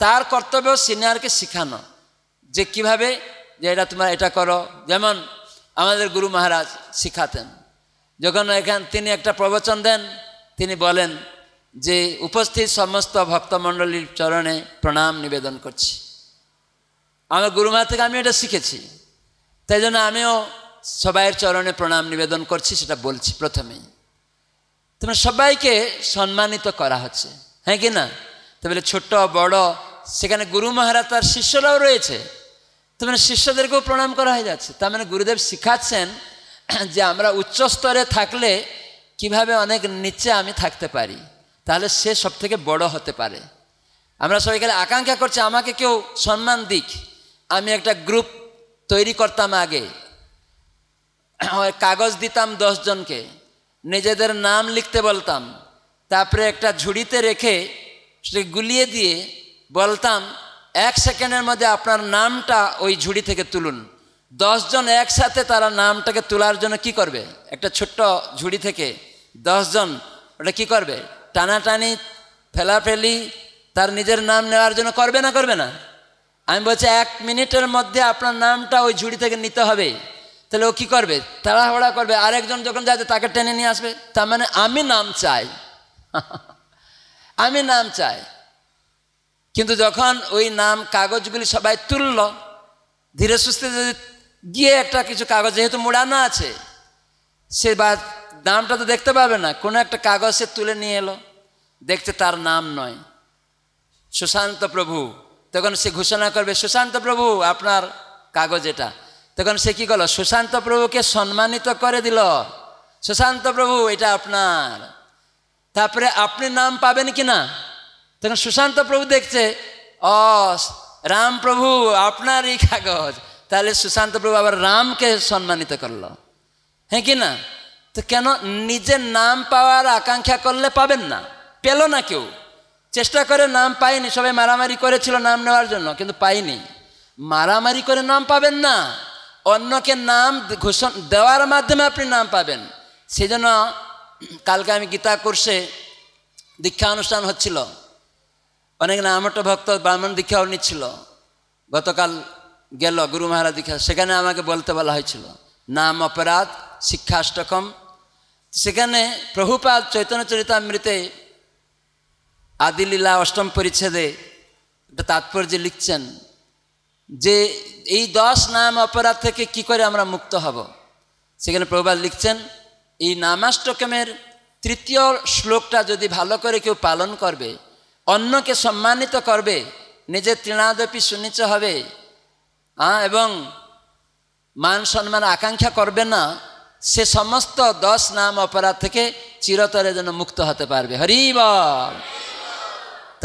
তার কর্তব্য সিনিয়রকে শেখানো যে কিভাবে যে এটা তোমার এটা করো যেমন আমাদের গুরু মহারাজ শিখাতেন যখন এখান তিনি একটা প্রবচন দেন তিনি বলেন যে উপস্থিত সমস্ত ভক্তমণ্ডলীর চরণে প্রণাম নিবেদন করছি আমার গুরুমা থেকে আমি এটা শিখেছি তাই জন্য আমিও সবাইয়ের চরণে প্রণাম নিবেদন করছি সেটা বলছি প্রথমেই তোমরা সবাইকে সম্মানিত করা হচ্ছে হ্যাঁ কি না তো ছোট বড় সেখানে গুরু মহারাজ তার শিষ্যরাও রয়েছে তো মানে শিষ্যদেরকেও প্রণাম করা হয়ে যাচ্ছে তার মানে গুরুদেব শিখাচ্ছেন যে আমরা উচ্চ স্তরে থাকলে কিভাবে অনেক নিচে আমি থাকতে পারি তাহলে সে সব থেকে বড় হতে পারে আমরা সবাই গেলে আকাঙ্ক্ষা করছি আমাকে কেউ সম্মান দিক আমি একটা গ্রুপ তৈরি করতাম আগে কাগজ দিতাম দশজনকে নিজেদের নাম লিখতে বলতাম তারপরে একটা ঝুড়িতে রেখে সে গুলিয়ে দিয়ে বলতাম এক সেকেন্ডের মধ্যে আপনার নামটা ওই ঝুড়ি থেকে তুলুন দশজন একসাথে তারা নামটাকে তোলার জন্য কি করবে একটা ছোট্ট ঝুড়ি থেকে দশজন ওটা কি করবে টানাটানি ফেলাফেলি তার নিজের নাম নেওয়ার জন্য করবে না করবে না আমি বলছি এক মিনিটের মধ্যে আপনার নামটা ওই ঝুড়ি থেকে নিতে হবে তাহলে ও কী করবে তাড়াহড়া করবে আরেকজন যখন যাচ্ছে তাকে টেনে নিয়ে আসবে তার মানে আমি নাম চাই আমি নাম চাই কিন্তু যখন ওই নাম কাগজগুলি সবাই তুলল ধীরে সুস্থে যদি গিয়ে একটা কিছু কাগজ যেহেতু মোড়ানো আছে সে বা নামটা তো দেখতে পাবে না কোনো একটা কাগজ সে তুলে নিয়ে এলো দেখতে তার নাম নয় সুশান্ত প্রভু তখন সে ঘোষণা করবে সুশান্ত প্রভু আপনার কাগজ এটা তখন সে কি করলো সুশান্ত প্রভুকে সম্মানিত করে দিল সুশান্ত প্রভু এটা আপনার তারপরে আপনি নাম পাবেন কি না তখন সুশান্ত প্রভু দেখছে অ রাম প্রভু আপনার এই কাগজ তাহলে সুশান্ত প্রভু আবার রামকে সম্মানিত করলো হ্যাঁ কি না তো কেন নিজের নাম পাওয়ার আকাঙ্ক্ষা করলে পাবেন না পেল না কেউ চেষ্টা করে নাম পাইনি সবাই মারামারি করেছিল নাম নেওয়ার জন্য কিন্তু পাইনি মারামারি করে নাম পাবেন না অন্যকে নাম ঘোষণ দেওয়ার মাধ্যমে আপনি নাম পাবেন সেজন্য কালকে আমি গীতা কোর্সে দীক্ষা অনুষ্ঠান হচ্ছিল অনেক নামট ভক্ত ব্রাহ্মণ দীক্ষাও নিচ্ছিল গতকাল গেল গুরু মহারাজ দীক্ষা সেখানে আমাকে বলতে বলা হয়েছিল নাম অপরাধ শিক্ষাষ্টকম সেখানে প্রভুপাল চৈতন্য চরিতামৃতে আদিলীলা অষ্টম পরিচ্ছেদে একটা তাৎপর্য লিখছেন যে এই দশ নাম অপরাধ থেকে কি করে আমরা মুক্ত হব সেখানে প্রবাদ লিখছেন এই নামাষ্টকমের তৃতীয় শ্লোকটা যদি ভালো করে কেউ পালন করবে অন্যকে সম্মানিত করবে নিজে তৃণাদপি সুনিচ হবে এবং মান সম্মান আকাঙ্ক্ষা করবে না সে সমস্ত দশ নাম অপরাধ থেকে চিরতরে যেন মুক্ত হতে পারবে হরিব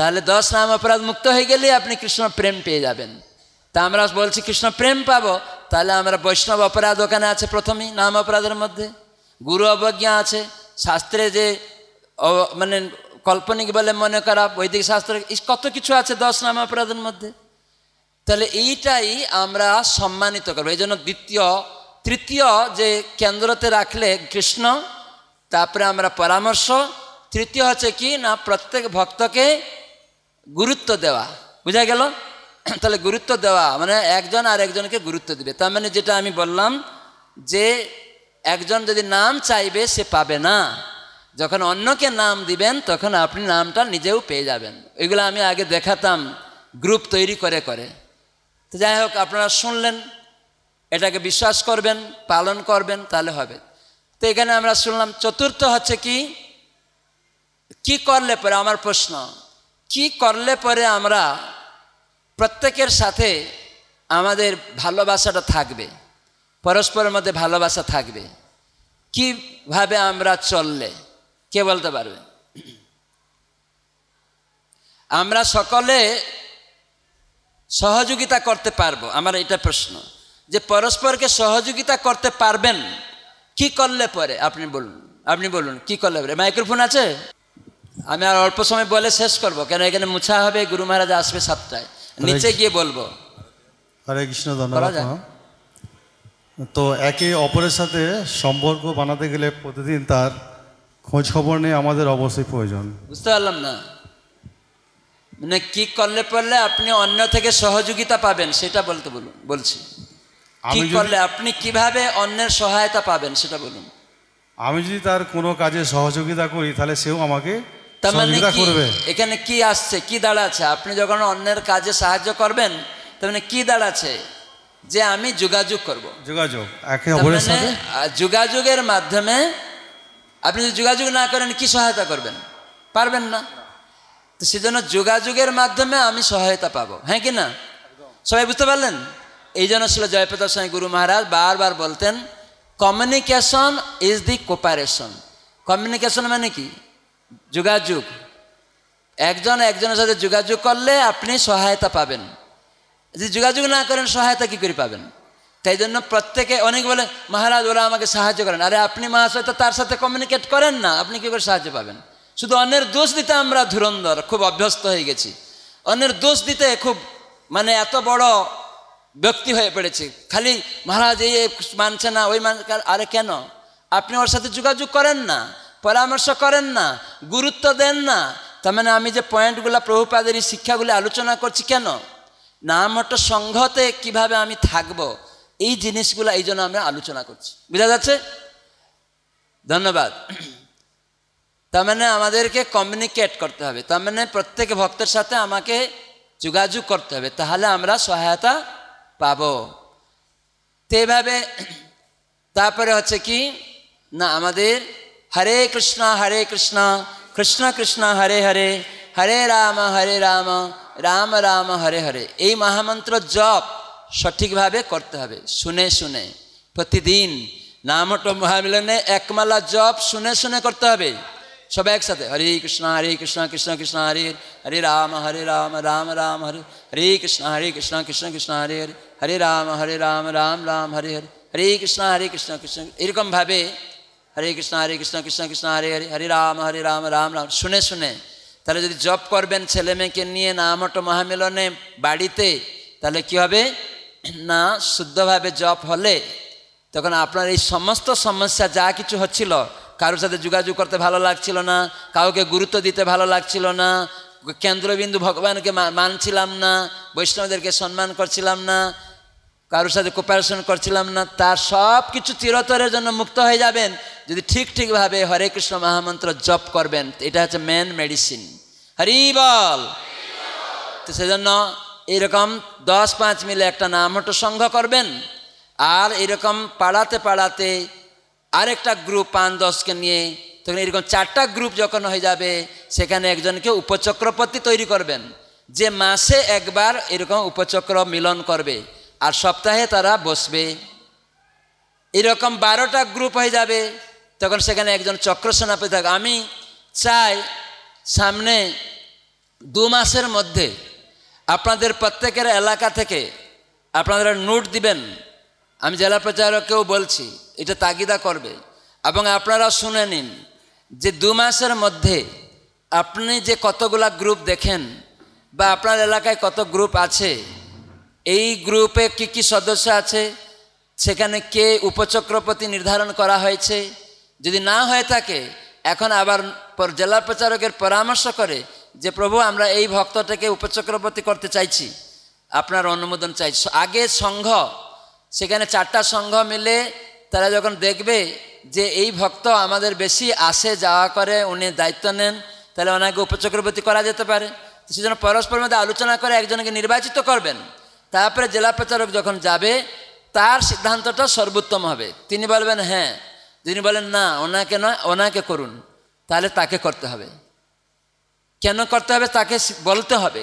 তাহলে দশ নাম অপরাধ মুক্ত হয়ে গেলে আপনি কৃষ্ণ প্রেম পেয়ে যাবেন তা আমরা বলছি কৃষ্ণ প্রেম পাব তাহলে আমরা বৈষ্ণব অপরাধ ওখানে আছে প্রথমেই নাম অপরাধের মধ্যে গুরু অবজ্ঞা আছে শাস্ত্রে যে মানে কল্পনিক বলে মনে করা বৈদিক শাস্ত্র কত কিছু আছে দশ নাম অপরাধের মধ্যে তাহলে এইটাই আমরা সম্মানিত করবো এই জন্য দ্বিতীয় তৃতীয় যে কেন্দ্রতে রাখলে কৃষ্ণ তারপরে আমরা পরামর্শ তৃতীয় হচ্ছে কি না প্রত্যেক ভক্তকে গুরুত্ব দেওয়া বুঝা গেল তাহলে গুরুত্ব দেওয়া মানে একজন আর একজনকে গুরুত্ব দিবে তার মানে যেটা আমি বললাম যে একজন যদি নাম চাইবে সে পাবে না যখন অন্যকে নাম দিবেন তখন আপনি নামটা নিজেও পেয়ে যাবেন এগুলো আমি আগে দেখাতাম গ্রুপ তৈরি করে করে তো যাই হোক আপনারা শুনলেন এটাকে বিশ্বাস করবেন পালন করবেন তাহলে হবে তো এখানে আমরা শুনলাম চতুর্থ হচ্ছে কি কি করলে পরে আমার প্রশ্ন কি করলে পরে আমরা প্রত্যেকের সাথে আমাদের ভালোবাসাটা থাকবে পরস্পরের মধ্যে ভালোবাসা থাকবে কিভাবে আমরা চললে কে বলতে পারবে আমরা সকলে সহযোগিতা করতে পারবো আমার এটা প্রশ্ন যে পরস্পরকে সহযোগিতা করতে পারবেন কি করলে পরে আপনি বলুন আপনি বলুন কি করলে পরে মাইক্রোফোন আছে আমি আর অল্প সময় বলে শেষ করব কেন এখানে মুছা হবে গুরু মহারাজ আসবে সাতটায় নিচে গিয়ে বলবো হরে কৃষ্ণ ধন্যবাদ তো একে অপরের সাথে সম্পর্ক বানাতে গেলে প্রতিদিন তার খোঁজ খবর নিয়ে আমাদের অবশ্যই প্রয়োজন বুঝতে পারলাম না মানে কি করলে পারলে আপনি অন্য থেকে সহযোগিতা পাবেন সেটা বলতে বলুন বলছি কি করলে আপনি কিভাবে অন্যের সহায়তা পাবেন সেটা বলুন আমি যদি তার কোনো কাজে সহযোগিতা করি তাহলে সেও আমাকে তার মানে কি এখানে কি আসছে কি দাঁড়াচ্ছে আপনি যখন অন্যের কাজে সাহায্য করবেন তার মানে কি দাঁড়াচ্ছে যে আমি যোগাযোগ করব যোগাযোগ মানে, যোগাযোগের মাধ্যমে আপনি যদি যোগাযোগ না করেন কি সহায়তা করবেন পারবেন না তো সেজন্য যোগাযোগের মাধ্যমে আমি সহায়তা পাবো হ্যাঁ কি না সবাই বুঝতে পারলেন এই জন্য ছিল জয়প্রতাপ স্বামী গুরু মহারাজ বারবার বলতেন communication is the cooperation communication মানে কি যোগাযোগ একজন একজনের সাথে যোগাযোগ করলে আপনি সহায়তা পাবেন যদি যোগাযোগ না করেন সহায়তা কী করে পাবেন তাই জন্য প্রত্যেকে অনেক বলে মহারাজ ওরা আমাকে সাহায্য করেন আরে আপনি মহাশয় তো তার সাথে কমিউনিকেট করেন না আপনি কী করে সাহায্য পাবেন শুধু অন্যের দোষ দিতে আমরা ধুরন্ধর খুব অভ্যস্ত হয়ে গেছি অন্যের দোষ দিতে খুব মানে এত বড় ব্যক্তি হয়ে পড়েছে খালি মহারাজ এই মানছে না ওই মানছে আরে কেন আপনি ওর সাথে যোগাযোগ করেন না পরামর্শ করেন না গুরুত্ব দেন না তার মানে আমি যে পয়েন্টগুলো প্রভুপাদের এই শিক্ষাগুলি আলোচনা করছি কেন না মতো সংঘতে কিভাবে আমি থাকব এই জিনিসগুলো এই জন্য আমরা আলোচনা করছি বুঝা যাচ্ছে ধন্যবাদ তার মানে আমাদেরকে কমিউনিকেট করতে হবে তার মানে প্রত্যেক ভক্তের সাথে আমাকে যোগাযোগ করতে হবে তাহলে আমরা সহায়তা পাব তো এভাবে তারপরে হচ্ছে কি না আমাদের হরে কৃষ্ণ হরে কৃষ্ণ কৃষ্ণ কৃষ্ণ হরে হরে হরে রাম হরে রাম রাম রাম হরে হরে এই মহামন্ত্র জপ সঠিকভাবে করতে হবে শুনে শুনে প্রতিদিন নামট মহামিলনে একমালা জপ শুনে শুনে করতে হবে সবাই একসাথে হরে কৃষ্ণ হরে কৃষ্ণ কৃষ্ণ কৃষ্ণ হরে হরে রাম হরে রাম রাম রাম হরে হরে কৃষ্ণ হরে কৃষ্ণ কৃষ্ণ কৃষ্ণ হরে হরে হরে রাম হরে রাম রাম রাম হরে হরে হরে কৃষ্ণ হরে কৃষ্ণ কৃষ্ণ এরকমভাবে হরে কৃষ্ণ হরে কৃষ্ণ কৃষ্ণ কৃষ্ণ হরে হরে হরে রাম হরে রাম রাম রাম শুনে শুনে তাহলে যদি জপ করবেন ছেলে মেয়েকে নিয়ে না মট মহামিলনে বাড়িতে তাহলে কি হবে না শুদ্ধভাবে জপ হলে তখন আপনার এই সমস্ত সমস্যা যা কিছু হচ্ছিল কারোর সাথে যোগাযোগ করতে ভালো লাগছিল না কাউকে গুরুত্ব দিতে ভালো লাগছিল না কেন্দ্রবিন্দু ভগবানকে মানছিলাম না বৈষ্ণবদেরকে সম্মান করছিলাম না কারোর সাথে কোপারেশন করছিলাম না তার সব কিছু চিরতরের জন্য মুক্ত হয়ে যাবেন যদি ঠিক ঠিকভাবে হরে কৃষ্ণ মহামন্ত্র জপ করবেন এটা হচ্ছে মেন মেডিসিন হরি বল তো সেজন্য এরকম দশ পাঁচ মিলে একটা নাম হটো সংঘ করবেন আর এরকম পাড়াতে পাড়াতে আরেকটা গ্রুপ পাঁচ দশকে নিয়ে তখন এরকম চারটা গ্রুপ যখন হয়ে যাবে সেখানে একজনকে উপচক্রপতি তৈরি করবেন যে মাসে একবার এরকম উপচক্র মিলন করবে আর সপ্তাহে তারা বসবে এরকম বারোটা গ্রুপ হয়ে যাবে তখন সেখানে একজন চক্র সেনাপতি থাকে আমি চাই সামনে দু মাসের মধ্যে আপনাদের প্রত্যেকের এলাকা থেকে আপনারা নোট দিবেন আমি জেলা প্রচারকেও বলছি এটা তাগিদা করবে এবং আপনারা শুনে নিন যে দু মাসের মধ্যে আপনি যে কতগুলা গ্রুপ দেখেন বা আপনার এলাকায় কত গ্রুপ আছে এই গ্রুপে কি কি সদস্য আছে সেখানে কে উপচক্রপতি নির্ধারণ করা হয়েছে যদি না হয়ে থাকে এখন আবার জেলা প্রচারকের পরামর্শ করে যে প্রভু আমরা এই ভক্তটাকে উপচক্রবর্তী করতে চাইছি আপনার অনুমোদন চাই আগে সংঘ সেখানে চারটা সংঘ মিলে তারা যখন দেখবে যে এই ভক্ত আমাদের বেশি আসে যাওয়া করে উনি দায়িত্ব নেন তাহলে ওনাকে উপচক্রবর্তী করা যেতে পারে সেজন্য পরস্পর মধ্যে আলোচনা করে একজনকে নির্বাচিত করবেন তারপরে জেলা প্রচারক যখন যাবে তার সিদ্ধান্তটা সর্বোত্তম হবে তিনি বলবেন হ্যাঁ তিনি বলেন না ওনাকে নয় ওনাকে করুন তাহলে তাকে করতে হবে কেন করতে হবে তাকে বলতে হবে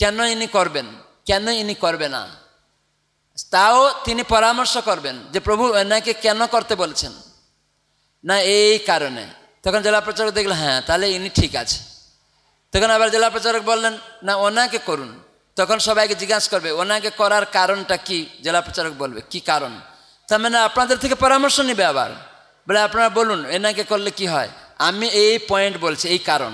কেন ইনি করবেন কেন ইনি করবে না তাও তিনি পরামর্শ করবেন যে প্রভু এনাকে কেন করতে বলছেন না এই কারণে তখন জেলা প্রচারক দেখলেন হ্যাঁ তাহলে ইনি ঠিক আছে তখন আবার জেলা প্রচারক বললেন না ওনাকে করুন তখন সবাইকে জিজ্ঞাসা করবে ওনাকে করার কারণটা কি জেলা প্রচারক বলবে কি কারণ তার মানে আপনাদের থেকে পরামর্শ নেবে আবার বলে আপনারা বলুন এনাকে করলে কি হয় আমি এই পয়েন্ট বলছি এই কারণ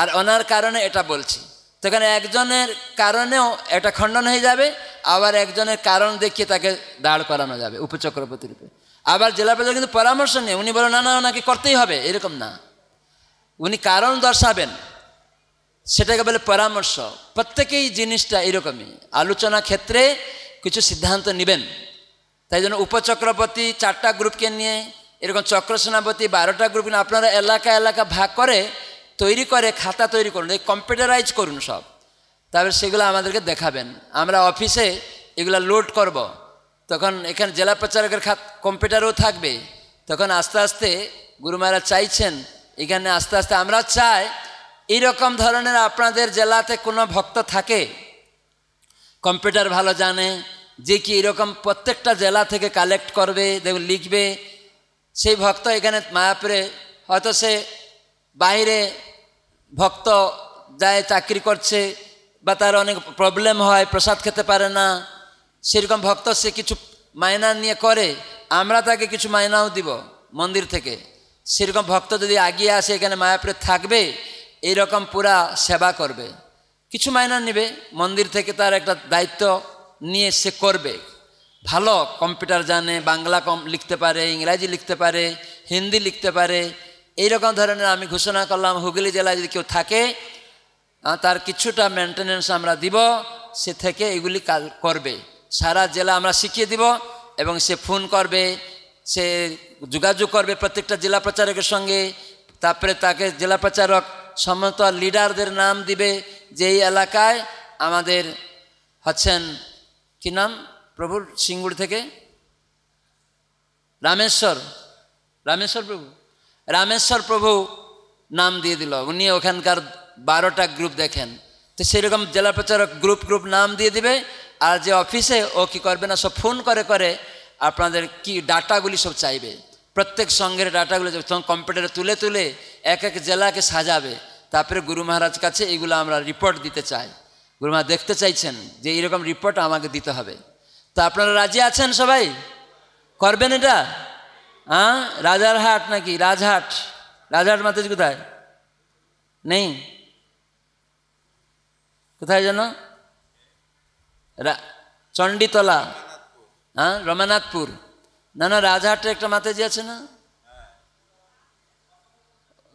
আর ওনার কারণে এটা বলছি তখন একজনের কারণেও এটা খণ্ডন হয়ে যাবে আবার একজনের কারণ দেখিয়ে তাকে দাঁড় করানো যাবে উপচক্রবর্তী আবার জেলা প্রজা কিন্তু পরামর্শ নেই উনি বলেন না না ওনাকে করতেই হবে এরকম না উনি কারণ দর্শাবেন সেটাকে বলে পরামর্শ প্রত্যেকেই জিনিসটা এরকমই আলোচনা ক্ষেত্রে কিছু সিদ্ধান্ত নেবেন তাই জন্য উপচক্রবর্তী চারটা গ্রুপকে নিয়ে এরকম চক্র সেনাপতি বারোটা গ্রুপ নিয়ে আপনারা এলাকা এলাকা ভাগ করে তৈরি করে খাতা তৈরি করুন এই কম্পিউটারাইজ করুন সব তারপরে সেগুলো আমাদেরকে দেখাবেন আমরা অফিসে এগুলো লোড করব। তখন এখানে জেলা প্রচারকের খাত কম্পিউটারও থাকবে তখন আস্তে আস্তে গুরুমারা চাইছেন এখানে আস্তে আস্তে আমরা চাই এরকম ধরনের আপনাদের জেলাতে কোনো ভক্ত থাকে কম্পিউটার ভালো জানে যে কি এরকম প্রত্যেকটা জেলা থেকে কালেক্ট করবে দেখবে লিখবে সেই ভক্ত এখানে মায়াপুরে হয়তো সে বাইরে ভক্ত যায় চাকরি করছে বা তার অনেক প্রবলেম হয় প্রসাদ খেতে পারে না সেরকম ভক্ত সে কিছু মায়না নিয়ে করে আমরা তাকে কিছু মায়নাও দিব মন্দির থেকে সেরকম ভক্ত যদি আগিয়ে আসে এখানে মায়াপুরে থাকবে এইরকম পুরা সেবা করবে কিছু মাইনা নেবে মন্দির থেকে তার একটা দায়িত্ব নিয়ে সে করবে ভালো কম্পিউটার জানে বাংলা কম লিখতে পারে ইংরাজি লিখতে পারে হিন্দি লিখতে পারে এইরকম ধরনের আমি ঘোষণা করলাম হুগলি জেলায় যদি কেউ থাকে তার কিছুটা মেনটেনেন্স আমরা দিব সে থেকে এগুলি কাল করবে সারা জেলা আমরা শিখিয়ে দিব এবং সে ফোন করবে সে যোগাযোগ করবে প্রত্যেকটা জেলা প্রচারকের সঙ্গে তারপরে তাকে জেলা প্রচারক সম্মানিত লিডারদের নাম দিবে যে এই এলাকায় আমাদের হচ্ছেন কি নাম প্রভুর সিঙ্গুর থেকে রামেশ্বর রামেশ্বর প্রভু রামেশ্বর প্রভু নাম দিয়ে দিল উনি ওখানকার বারোটা গ্রুপ দেখেন তো সেরকম জেলা প্রচারক গ্রুপ গ্রুপ নাম দিয়ে দিবে আর যে অফিসে ও কি করবে না সব ফোন করে করে আপনাদের কি ডাটাগুলি সব চাইবে প্রত্যেক সঙ্ঘের ডাটাগুলো তখন কম্পিউটারে তুলে তুলে এক এক জেলাকে সাজাবে তারপরে গুরু মহারাজ কাছে এগুলো আমরা রিপোর্ট দিতে চাই গুরু মহারাজ দেখতে চাইছেন যে এরকম রিপোর্ট আমাকে দিতে হবে তা আপনারা রাজি আছেন সবাই করবেন এটা হ্যাঁ রাজারহাট নাকি রাজহাট রাজহাট মাতেজ কোথায় নেই কোথায় যেন চণ্ডীতলা হ্যাঁ রমানাথপুর না না রাজহাটে একটা মাতাজি আছে না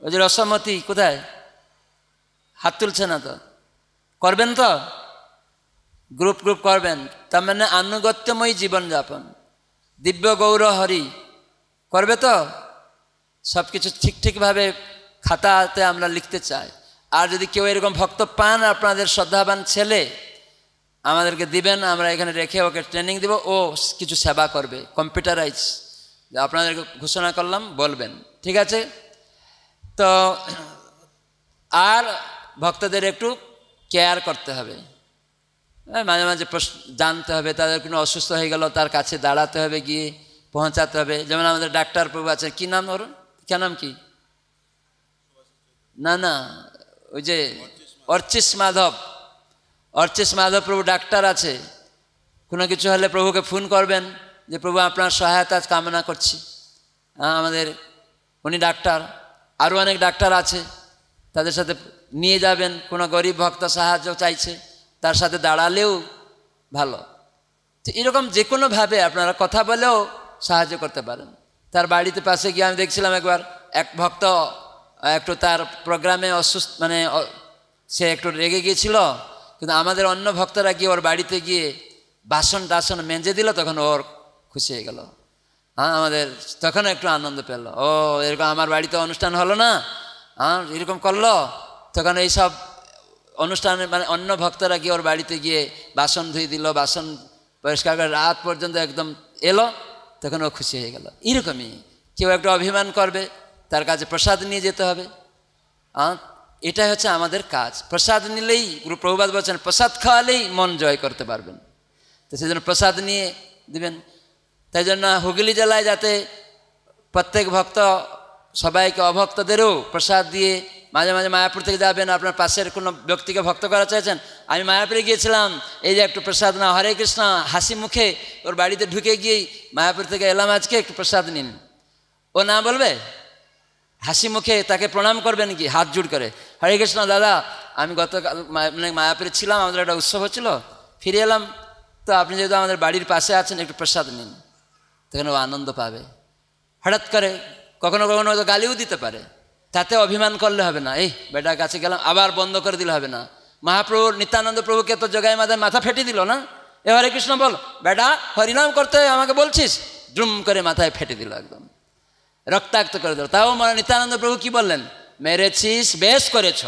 ওই যে রসমতি কোথায় হাত তুলছে না তো করবেন তো গ্রুপ গ্রুপ করবেন তার মানে আনুগত্যময়ী জীবনযাপন দিব্য গৌর হরি করবে তো সব কিছু ঠিক ঠিকভাবে খাতাতে আমরা লিখতে চাই আর যদি কেউ এরকম ভক্ত পান আপনাদের শ্রদ্ধাবান ছেলে আমাদেরকে দিবেন আমরা এখানে রেখে ওকে ট্রেনিং দেব ও কিছু সেবা করবে কম্পিউটারাইজ আপনাদেরকে ঘোষণা করলাম বলবেন ঠিক আছে তো আর ভক্তদের একটু কেয়ার করতে হবে মাঝে মাঝে জানতে হবে তাদের কোনো অসুস্থ হয়ে গেল তার কাছে দাঁড়াতে হবে গিয়ে পৌঁছাতে হবে যেমন আমাদের ডাক্তার প্রভু আছে কী নাম ওর কে নাম কি না না ওই যে অর্চিস মাধব অর্চিস মাধব প্রভু ডাক্তার আছে কোনো কিছু হলে প্রভুকে ফোন করবেন যে প্রভু আপনার সহায়তা কামনা করছি আমাদের উনি ডাক্তার আরও অনেক ডাক্তার আছে তাদের সাথে নিয়ে যাবেন কোনো গরিব ভক্ত সাহায্য চাইছে তার সাথে দাঁড়ালেও ভালো তো এরকম যে কোনোভাবে আপনারা কথা বলেও সাহায্য করতে পারেন তার বাড়িতে পাশে গিয়ে আমি দেখছিলাম একবার এক ভক্ত একটু তার প্রোগ্রামে অসুস্থ মানে সে একটু রেগে গিয়েছিল কিন্তু আমাদের অন্য ভক্তরা গিয়ে ওর বাড়িতে গিয়ে বাসন টাসন মেঞ্জে দিল তখন ওর খুশি হয়ে গেল হ্যাঁ আমাদের তখন একটু আনন্দ পেল ও এরকম আমার বাড়িতে অনুষ্ঠান হলো না হ্যাঁ এরকম করলো তখন এইসব অনুষ্ঠানে মানে অন্য ভক্তরা গিয়ে ওর বাড়িতে গিয়ে বাসন ধুয়ে দিল বাসন পরিষ্কার করে রাত পর্যন্ত একদম এলো তখন ও খুশি হয়ে গেল এরকমই কেউ একটা অভিমান করবে তার কাছে প্রসাদ নিয়ে যেতে হবে হ্যাঁ, এটাই হচ্ছে আমাদের কাজ প্রসাদ নিলেই গুরু প্রভুবাদ বলছেন প্রসাদ খাওয়ালেই মন জয় করতে পারবেন তো সেই জন্য প্রসাদ নিয়ে দিবেন তাই জন্য হুগলি জেলায় যাতে প্রত্যেক ভক্ত সবাইকে অভক্তদেরও প্রসাদ দিয়ে মাঝে মাঝে মায়াপুর থেকে যাবেন আপনার পাশের কোনো ব্যক্তিকে ভক্ত করা চাইছেন আমি মায়াপুরে গিয়েছিলাম এই যে একটু প্রসাদ না হরে কৃষ্ণ হাসি মুখে ওর বাড়িতে ঢুকে গিয়েই মায়াপুর থেকে এলাম আজকে একটু প্রসাদ নিন ও না বলবে হাসি মুখে তাকে প্রণাম করবেন কি হাত জুড় করে হরে কৃষ্ণ দাদা আমি গতকাল মানে মায়াপুরে ছিলাম আমাদের একটা উৎসব হচ্ছিল ফিরে এলাম তো আপনি যেহেতু আমাদের বাড়ির পাশে আছেন একটু প্রসাদ নিন তখন ও আনন্দ পাবে হঠাৎ করে কখনো কখনো হয়তো গালিও দিতে পারে তাতে অভিমান করলে হবে না এই বেটা কাছে গেলাম আবার বন্ধ করে দিলে হবে না মহাপ্রভু নিত্যানন্দ প্রভুকে তো জগাই মাথায় মাথা ফেটে দিল না এ হরে কৃষ্ণ বল বেটা হরিনাম করতে আমাকে বলছিস ড্রুম করে মাথায় ফেটে দিল একদম রক্তাক্ত করে দিল তাও মানে নিত্যানন্দ প্রভু কি বললেন মেরেছিস বেশ করেছ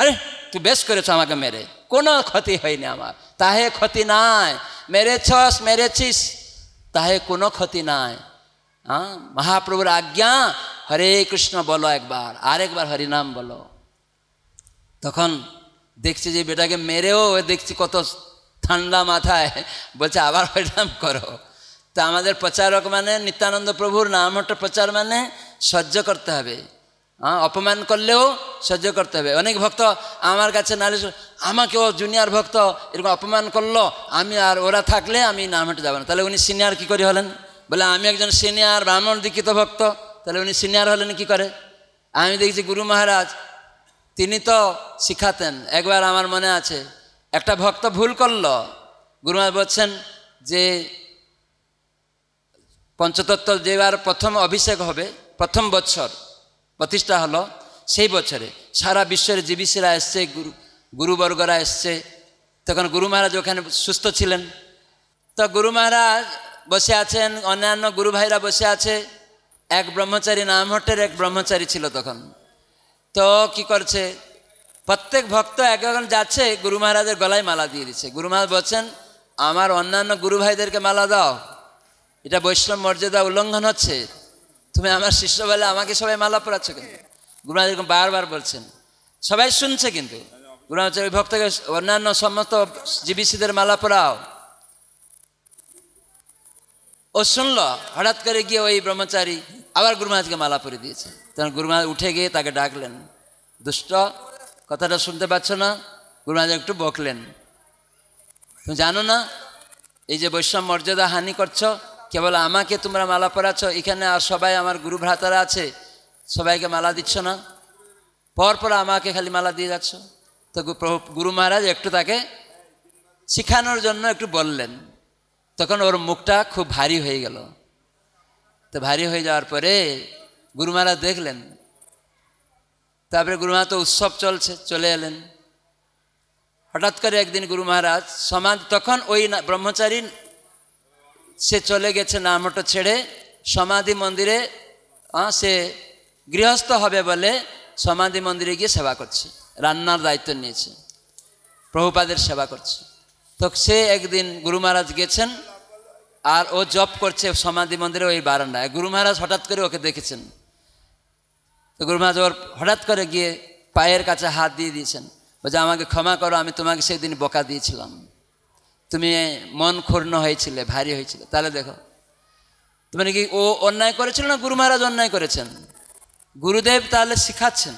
আরে তুই বেশ করেছ আমাকে মেরে কোনো ক্ষতি হয়নি আমার তাহে ক্ষতি নাই মেরেছস মেরেছিস তাহে কোনো ক্ষতি নাই হ্যাঁ মহাপ্রভুর আজ্ঞা হরে কৃষ্ণ বলো একবার আরেকবার হরিনাম বলো তখন দেখছি যে বেটাকে মেরেও দেখছি কত ঠান্ডা মাথায় বলছে আবার হরিনাম করো তো আমাদের প্রচারক মানে নিত্যানন্দ প্রভুর নামহট্ট প্রচার মানে সহ্য করতে হবে হ্যাঁ অপমান করলেও সহ্য করতে হবে অনেক ভক্ত আমার কাছে নালে আমাকে ও জুনিয়র ভক্ত এরকম অপমান করলো আমি আর ওরা থাকলে আমি নামহাটে যাবো না তাহলে উনি সিনিয়র কী করে হলেন বলে আমি একজন সিনিয়র ব্রাহ্মণ দীক্ষিত ভক্ত তাহলে উনি সিনিয়র হলেন কি করে আমি দেখছি গুরু মহারাজ তিনি তো শিখাতেন একবার আমার মনে আছে একটা ভক্ত ভুল করল গুরু মহারাজ বলছেন যে পঞ্চতত্ত্ব দেওয়ার প্রথম অভিষেক হবে প্রথম বছর প্রতিষ্ঠা হলো সেই বছরে সারা বিশ্বের জীবিসিরা এসছে গুরু গুরুবর্গরা এসছে তখন গুরু মহারাজ ওখানে সুস্থ ছিলেন তো গুরু মহারাজ বসে আছেন অন্যান্য গুরু ভাইরা বসে আছে এক ব্রহ্মচারী হটের এক ব্রহ্মচারী ছিল তখন তো কি করছে প্রত্যেক ভক্ত একজন যাচ্ছে গুরু মহারাজের গলায় মালা দিয়ে দিচ্ছে গুরু মহারাজ বলছেন আমার অন্যান্য গুরু ভাইদেরকে মালা দাও এটা বৈষ্ণব মর্যাদা উল্লঙ্ঘন হচ্ছে তুমি আমার শিষ্য বলে আমাকে সবাই মালা পড়াচ্ছ কিন্তু গুরুনাথ এরকম বারবার বলছেন সবাই শুনছে কিন্তু গুরুনাথ ওই ভক্তকে অন্যান্য সমস্ত জীবিসীদের মালা পড়াও ও শুনল হঠাৎ করে গিয়ে ওই ব্রহ্মচারী আবার গুরুমাহাজকে মালা পরে দিয়েছে তখন গুরুমাহাজ উঠে গিয়ে তাকে ডাকলেন দুষ্ট কথাটা শুনতে পাচ্ছ না গুরুমাহাজ একটু বকলেন তুমি জানো না এই যে বৈষ্ণব মর্যাদা হানি করছো কেবল আমাকে তোমরা মালা পরাচ্ছ এখানে আর সবাই আমার গুরু ভ্রাতারা আছে সবাইকে মালা দিচ্ছ না পরপর আমাকে খালি মালা দিয়ে যাচ্ছ তো গুরু মহারাজ একটু তাকে শিখানোর জন্য একটু বললেন তখন ওর মুখটা খুব ভারী হয়ে গেল তো ভারী হয়ে যাওয়ার পরে গুরু মহারাজ দেখলেন তারপরে গুরু মহারাজ তো উৎসব চলছে চলে এলেন হঠাৎ করে একদিন গুরু মহারাজ সমাজ তখন ওই ব্রহ্মচারী সে চলে গেছে নামট ছেড়ে সমাধি মন্দিরে সে গৃহস্থ হবে বলে সমাধি মন্দিরে গিয়ে সেবা করছে রান্নার দায়িত্ব নিয়েছে প্রভুপাদের সেবা করছে তো সে একদিন গুরু মহারাজ গেছেন আর ও জপ করছে সমাধি মন্দিরে ওই বারান্দায় গুরু মহারাজ হঠাৎ করে ওকে দেখেছেন তো গুরু মহারাজ ওর হঠাৎ করে গিয়ে পায়ের কাছে হাত দিয়ে দিয়েছেন বলছে আমাকে ক্ষমা করো আমি তোমাকে সেই দিন বোকা দিয়েছিলাম তুমি মন ক্ষুণ্ণ হয়েছিলে ভারী হয়েছিলে তাহলে দেখো তুমি নাকি ও অন্যায় করেছিল না গুরু মহারাজ অন্যায় করেছেন গুরুদেব তাহলে শিখাচ্ছেন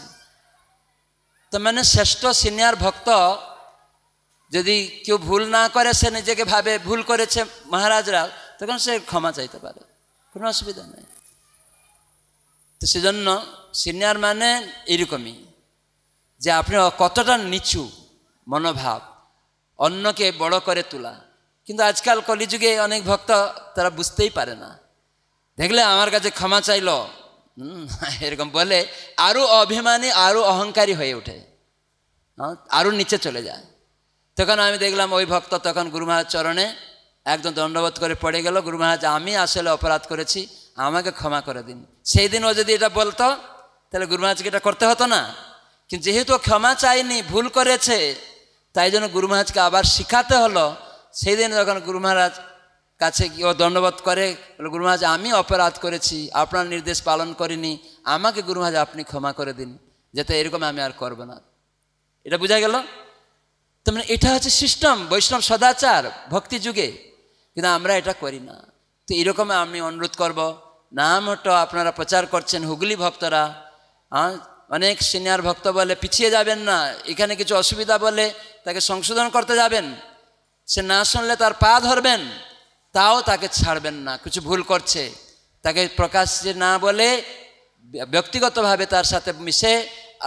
তো মানে শ্রেষ্ঠ সিনিয়র ভক্ত যদি কেউ ভুল না করে সে নিজেকে ভাবে ভুল করেছে মহারাজরা তখন সে ক্ষমা চাইতে পারে কোনো অসুবিধা নেই তো সেজন্য সিনিয়র মানে এরকমই যে আপনি কতটা নিচু মনোভাব অন্যকে বড় করে তোলা কিন্তু আজকাল কলিযুগে অনেক ভক্ত তারা বুঝতেই পারে না দেখলে আমার কাছে ক্ষমা চাইল এরকম বলে আরও অভিমানী আরও অহংকারী হয়ে ওঠে আরও নিচে চলে যায় তখন আমি দেখলাম ওই ভক্ত তখন গুরু চরণে একদম দণ্ডবোধ করে পড়ে গেল গুরু মহারাজ আমি আসলে অপরাধ করেছি আমাকে ক্ষমা করে দিন সেই দিন ও যদি এটা বলতো তাহলে গুরু এটা করতে হতো না কিন্তু যেহেতু ক্ষমা চাইনি ভুল করেছে তাই জন্য গুরু মহারাজকে আবার শিখাতে হলো সেই দিন যখন গুরু মহারাজ কাছে কেউ দণ্ডবোধ করে গুরু মহারাজ আমি অপরাধ করেছি আপনার নির্দেশ পালন করিনি আমাকে গুরু মহারাজ আপনি ক্ষমা করে দিন যাতে এরকম আমি আর করব না এটা বোঝা গেল তো মানে এটা হচ্ছে সিস্টেম বৈষ্ণব সদাচার ভক্তি যুগে কিন্তু আমরা এটা করি না তো এরকম আমি অনুরোধ করব নাম হটো আপনারা প্রচার করছেন হুগলি ভক্তরা অনেক সিনিয়র ভক্ত বলে পিছিয়ে যাবেন না এখানে কিছু অসুবিধা বলে তাকে সংশোধন করতে যাবেন সে না শুনলে তার পা ধরবেন তাও তাকে ছাড়বেন না কিছু ভুল করছে তাকে প্রকাশ্যে না বলে ব্যক্তিগতভাবে তার সাথে মিশে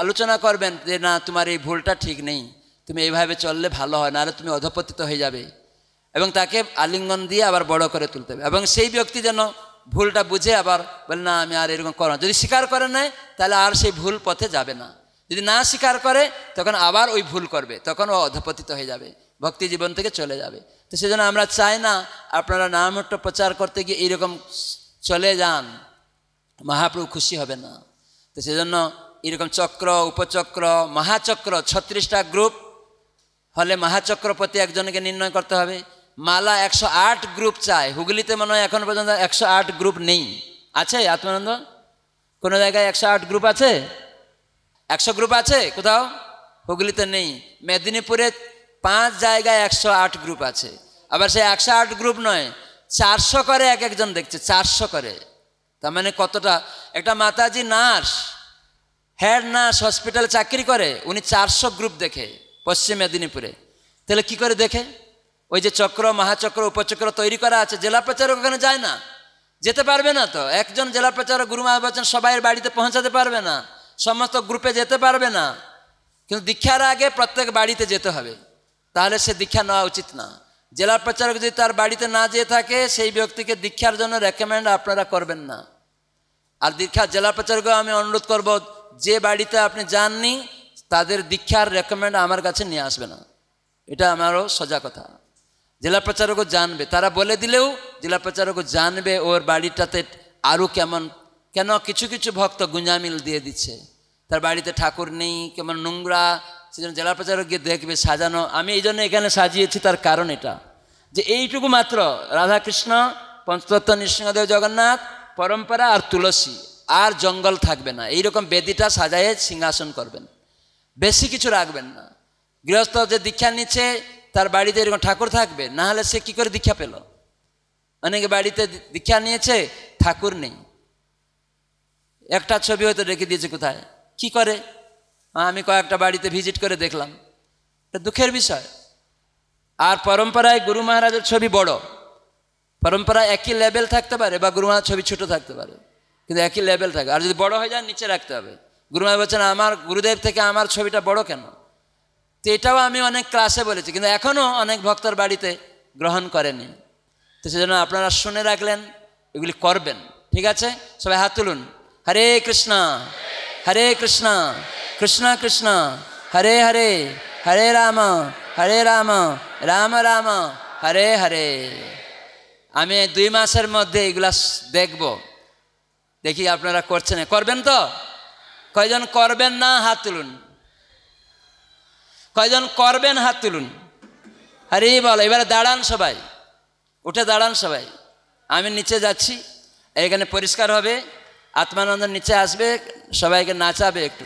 আলোচনা করবেন যে না তোমার এই ভুলটা ঠিক নেই তুমি এইভাবে চললে ভালো হয় নাহলে তুমি অধপতিত হয়ে যাবে এবং তাকে আলিঙ্গন দিয়ে আবার বড় করে তুলতে হবে এবং সেই ব্যক্তি যেন ভুলটা বুঝে আবার বলে না আমি আর এরকম করো যদি স্বীকার করে নেয় তাহলে আর সেই ভুল পথে যাবে না যদি না স্বীকার করে তখন আবার ওই ভুল করবে তখন ও অধপতিত হয়ে যাবে ভক্তি জীবন থেকে চলে যাবে তো সেজন্য আমরা চাই না আপনারা নামহট্ট প্রচার করতে গিয়ে এইরকম চলে যান মহাপ্রভু খুশি হবে না তো সেজন্য এরকম চক্র উপচক্র মহাচক্র ছত্রিশটা গ্রুপ হলে মহাচক্রপতি একজনকে নির্ণয় করতে হবে মালা একশো আট গ্রুপ চায় হুগলিতে মনে হয় এখন পর্যন্ত একশো আট গ্রুপ নেই আছে আত্মানন্দ কোনো জায়গায় একশো আট গ্রুপ আছে একশো গ্রুপ আছে কোথাও হুগলিতে নেই মেদিনীপুরে পাঁচ জায়গায় একশো আট গ্রুপ আছে আবার সেই একশো আট গ্রুপ নয় চারশো করে এক একজন দেখছে চারশো করে তার মানে কতটা একটা মাতাজি নার্স হেড নার্স হসপিটালে চাকরি করে উনি চারশো গ্রুপ দেখে পশ্চিম মেদিনীপুরে তাহলে কি করে দেখে ওই যে চক্র মহাচক্র উপচক্র তৈরি করা আছে জেলা প্রচারক ওখানে যায় না যেতে পারবে না তো একজন জেলা প্রচারক গুরু মহাবচন সবাই বাড়িতে পৌঁছাতে পারবে না সমস্ত গ্রুপে যেতে পারবে না কিন্তু দীক্ষার আগে প্রত্যেক বাড়িতে যেতে হবে তাহলে সে দীক্ষা নেওয়া উচিত না জেলা প্রচারক যদি তার বাড়িতে না যেয়ে থাকে সেই ব্যক্তিকে দীক্ষার জন্য রেকমেন্ড আপনারা করবেন না আর দীক্ষা জেলা প্রচারকেও আমি অনুরোধ করব যে বাড়িতে আপনি যাননি তাদের দীক্ষার রেকমেন্ড আমার কাছে নিয়ে আসবে না এটা আমারও সোজা কথা জেলা প্রচারকও জানবে তারা বলে দিলেও জেলা প্রচারকও জানবে ওর বাড়িটাতে আরও কেমন কেন কিছু কিছু ভক্ত গুঞ্জামিল দিয়ে দিচ্ছে তার বাড়িতে ঠাকুর নেই কেমন নোংরা সেজন্য জেলা প্রচারক গিয়ে দেখবে সাজানো আমি এই জন্য এখানে সাজিয়েছি তার কারণ এটা যে এইটুকু মাত্র রাধাকৃষ্ণ পঞ্চতত্ত্ব নৃসিংহদেব জগন্নাথ পরম্পরা আর তুলসী আর জঙ্গল থাকবে না এইরকম বেদিটা সাজায় সিংহাসন করবেন বেশি কিছু রাখবেন না গৃহস্থ যে দীক্ষা নিচ্ছে তার বাড়িতে এরকম ঠাকুর থাকবে না হলে সে কী করে দীক্ষা পেল অনেকে বাড়িতে দীক্ষা নিয়েছে ঠাকুর নেই একটা ছবি হয়তো রেখে দিয়েছে কোথায় কি করে আমি কয়েকটা বাড়িতে ভিজিট করে দেখলাম এটা দুঃখের বিষয় আর পরম্পরায় গুরু মহারাজের ছবি বড় পরম্পরায় একই লেভেল থাকতে পারে বা গুরু মহারাজ ছবি ছোট থাকতে পারে কিন্তু একই লেভেল থাকে আর যদি বড় হয়ে যায় নিচে রাখতে হবে গুরু মহারাজ বলছেন আমার গুরুদেব থেকে আমার ছবিটা বড় কেন তো এটাও আমি অনেক ক্লাসে বলেছি কিন্তু এখনও অনেক ভক্তর বাড়িতে গ্রহণ করেনি তো সেজন্য আপনারা শুনে রাখলেন এগুলি করবেন ঠিক আছে সবাই হাত তুলুন হরে কৃষ্ণ হরে কৃষ্ণ কৃষ্ণ কৃষ্ণ হরে হরে হরে রাম হরে রাম রাম রাম হরে হরে আমি দুই মাসের মধ্যে এগুলা দেখব দেখি আপনারা করছেন করবেন তো কয়জন করবেন না হাত তুলুন কয়জন করবেন হাত তুলুন আরে বলো এবারে দাঁড়ান সবাই উঠে দাঁড়ান সবাই আমি নিচে যাচ্ছি এখানে পরিষ্কার হবে আত্মানন্দ নিচে আসবে সবাইকে নাচাবে একটু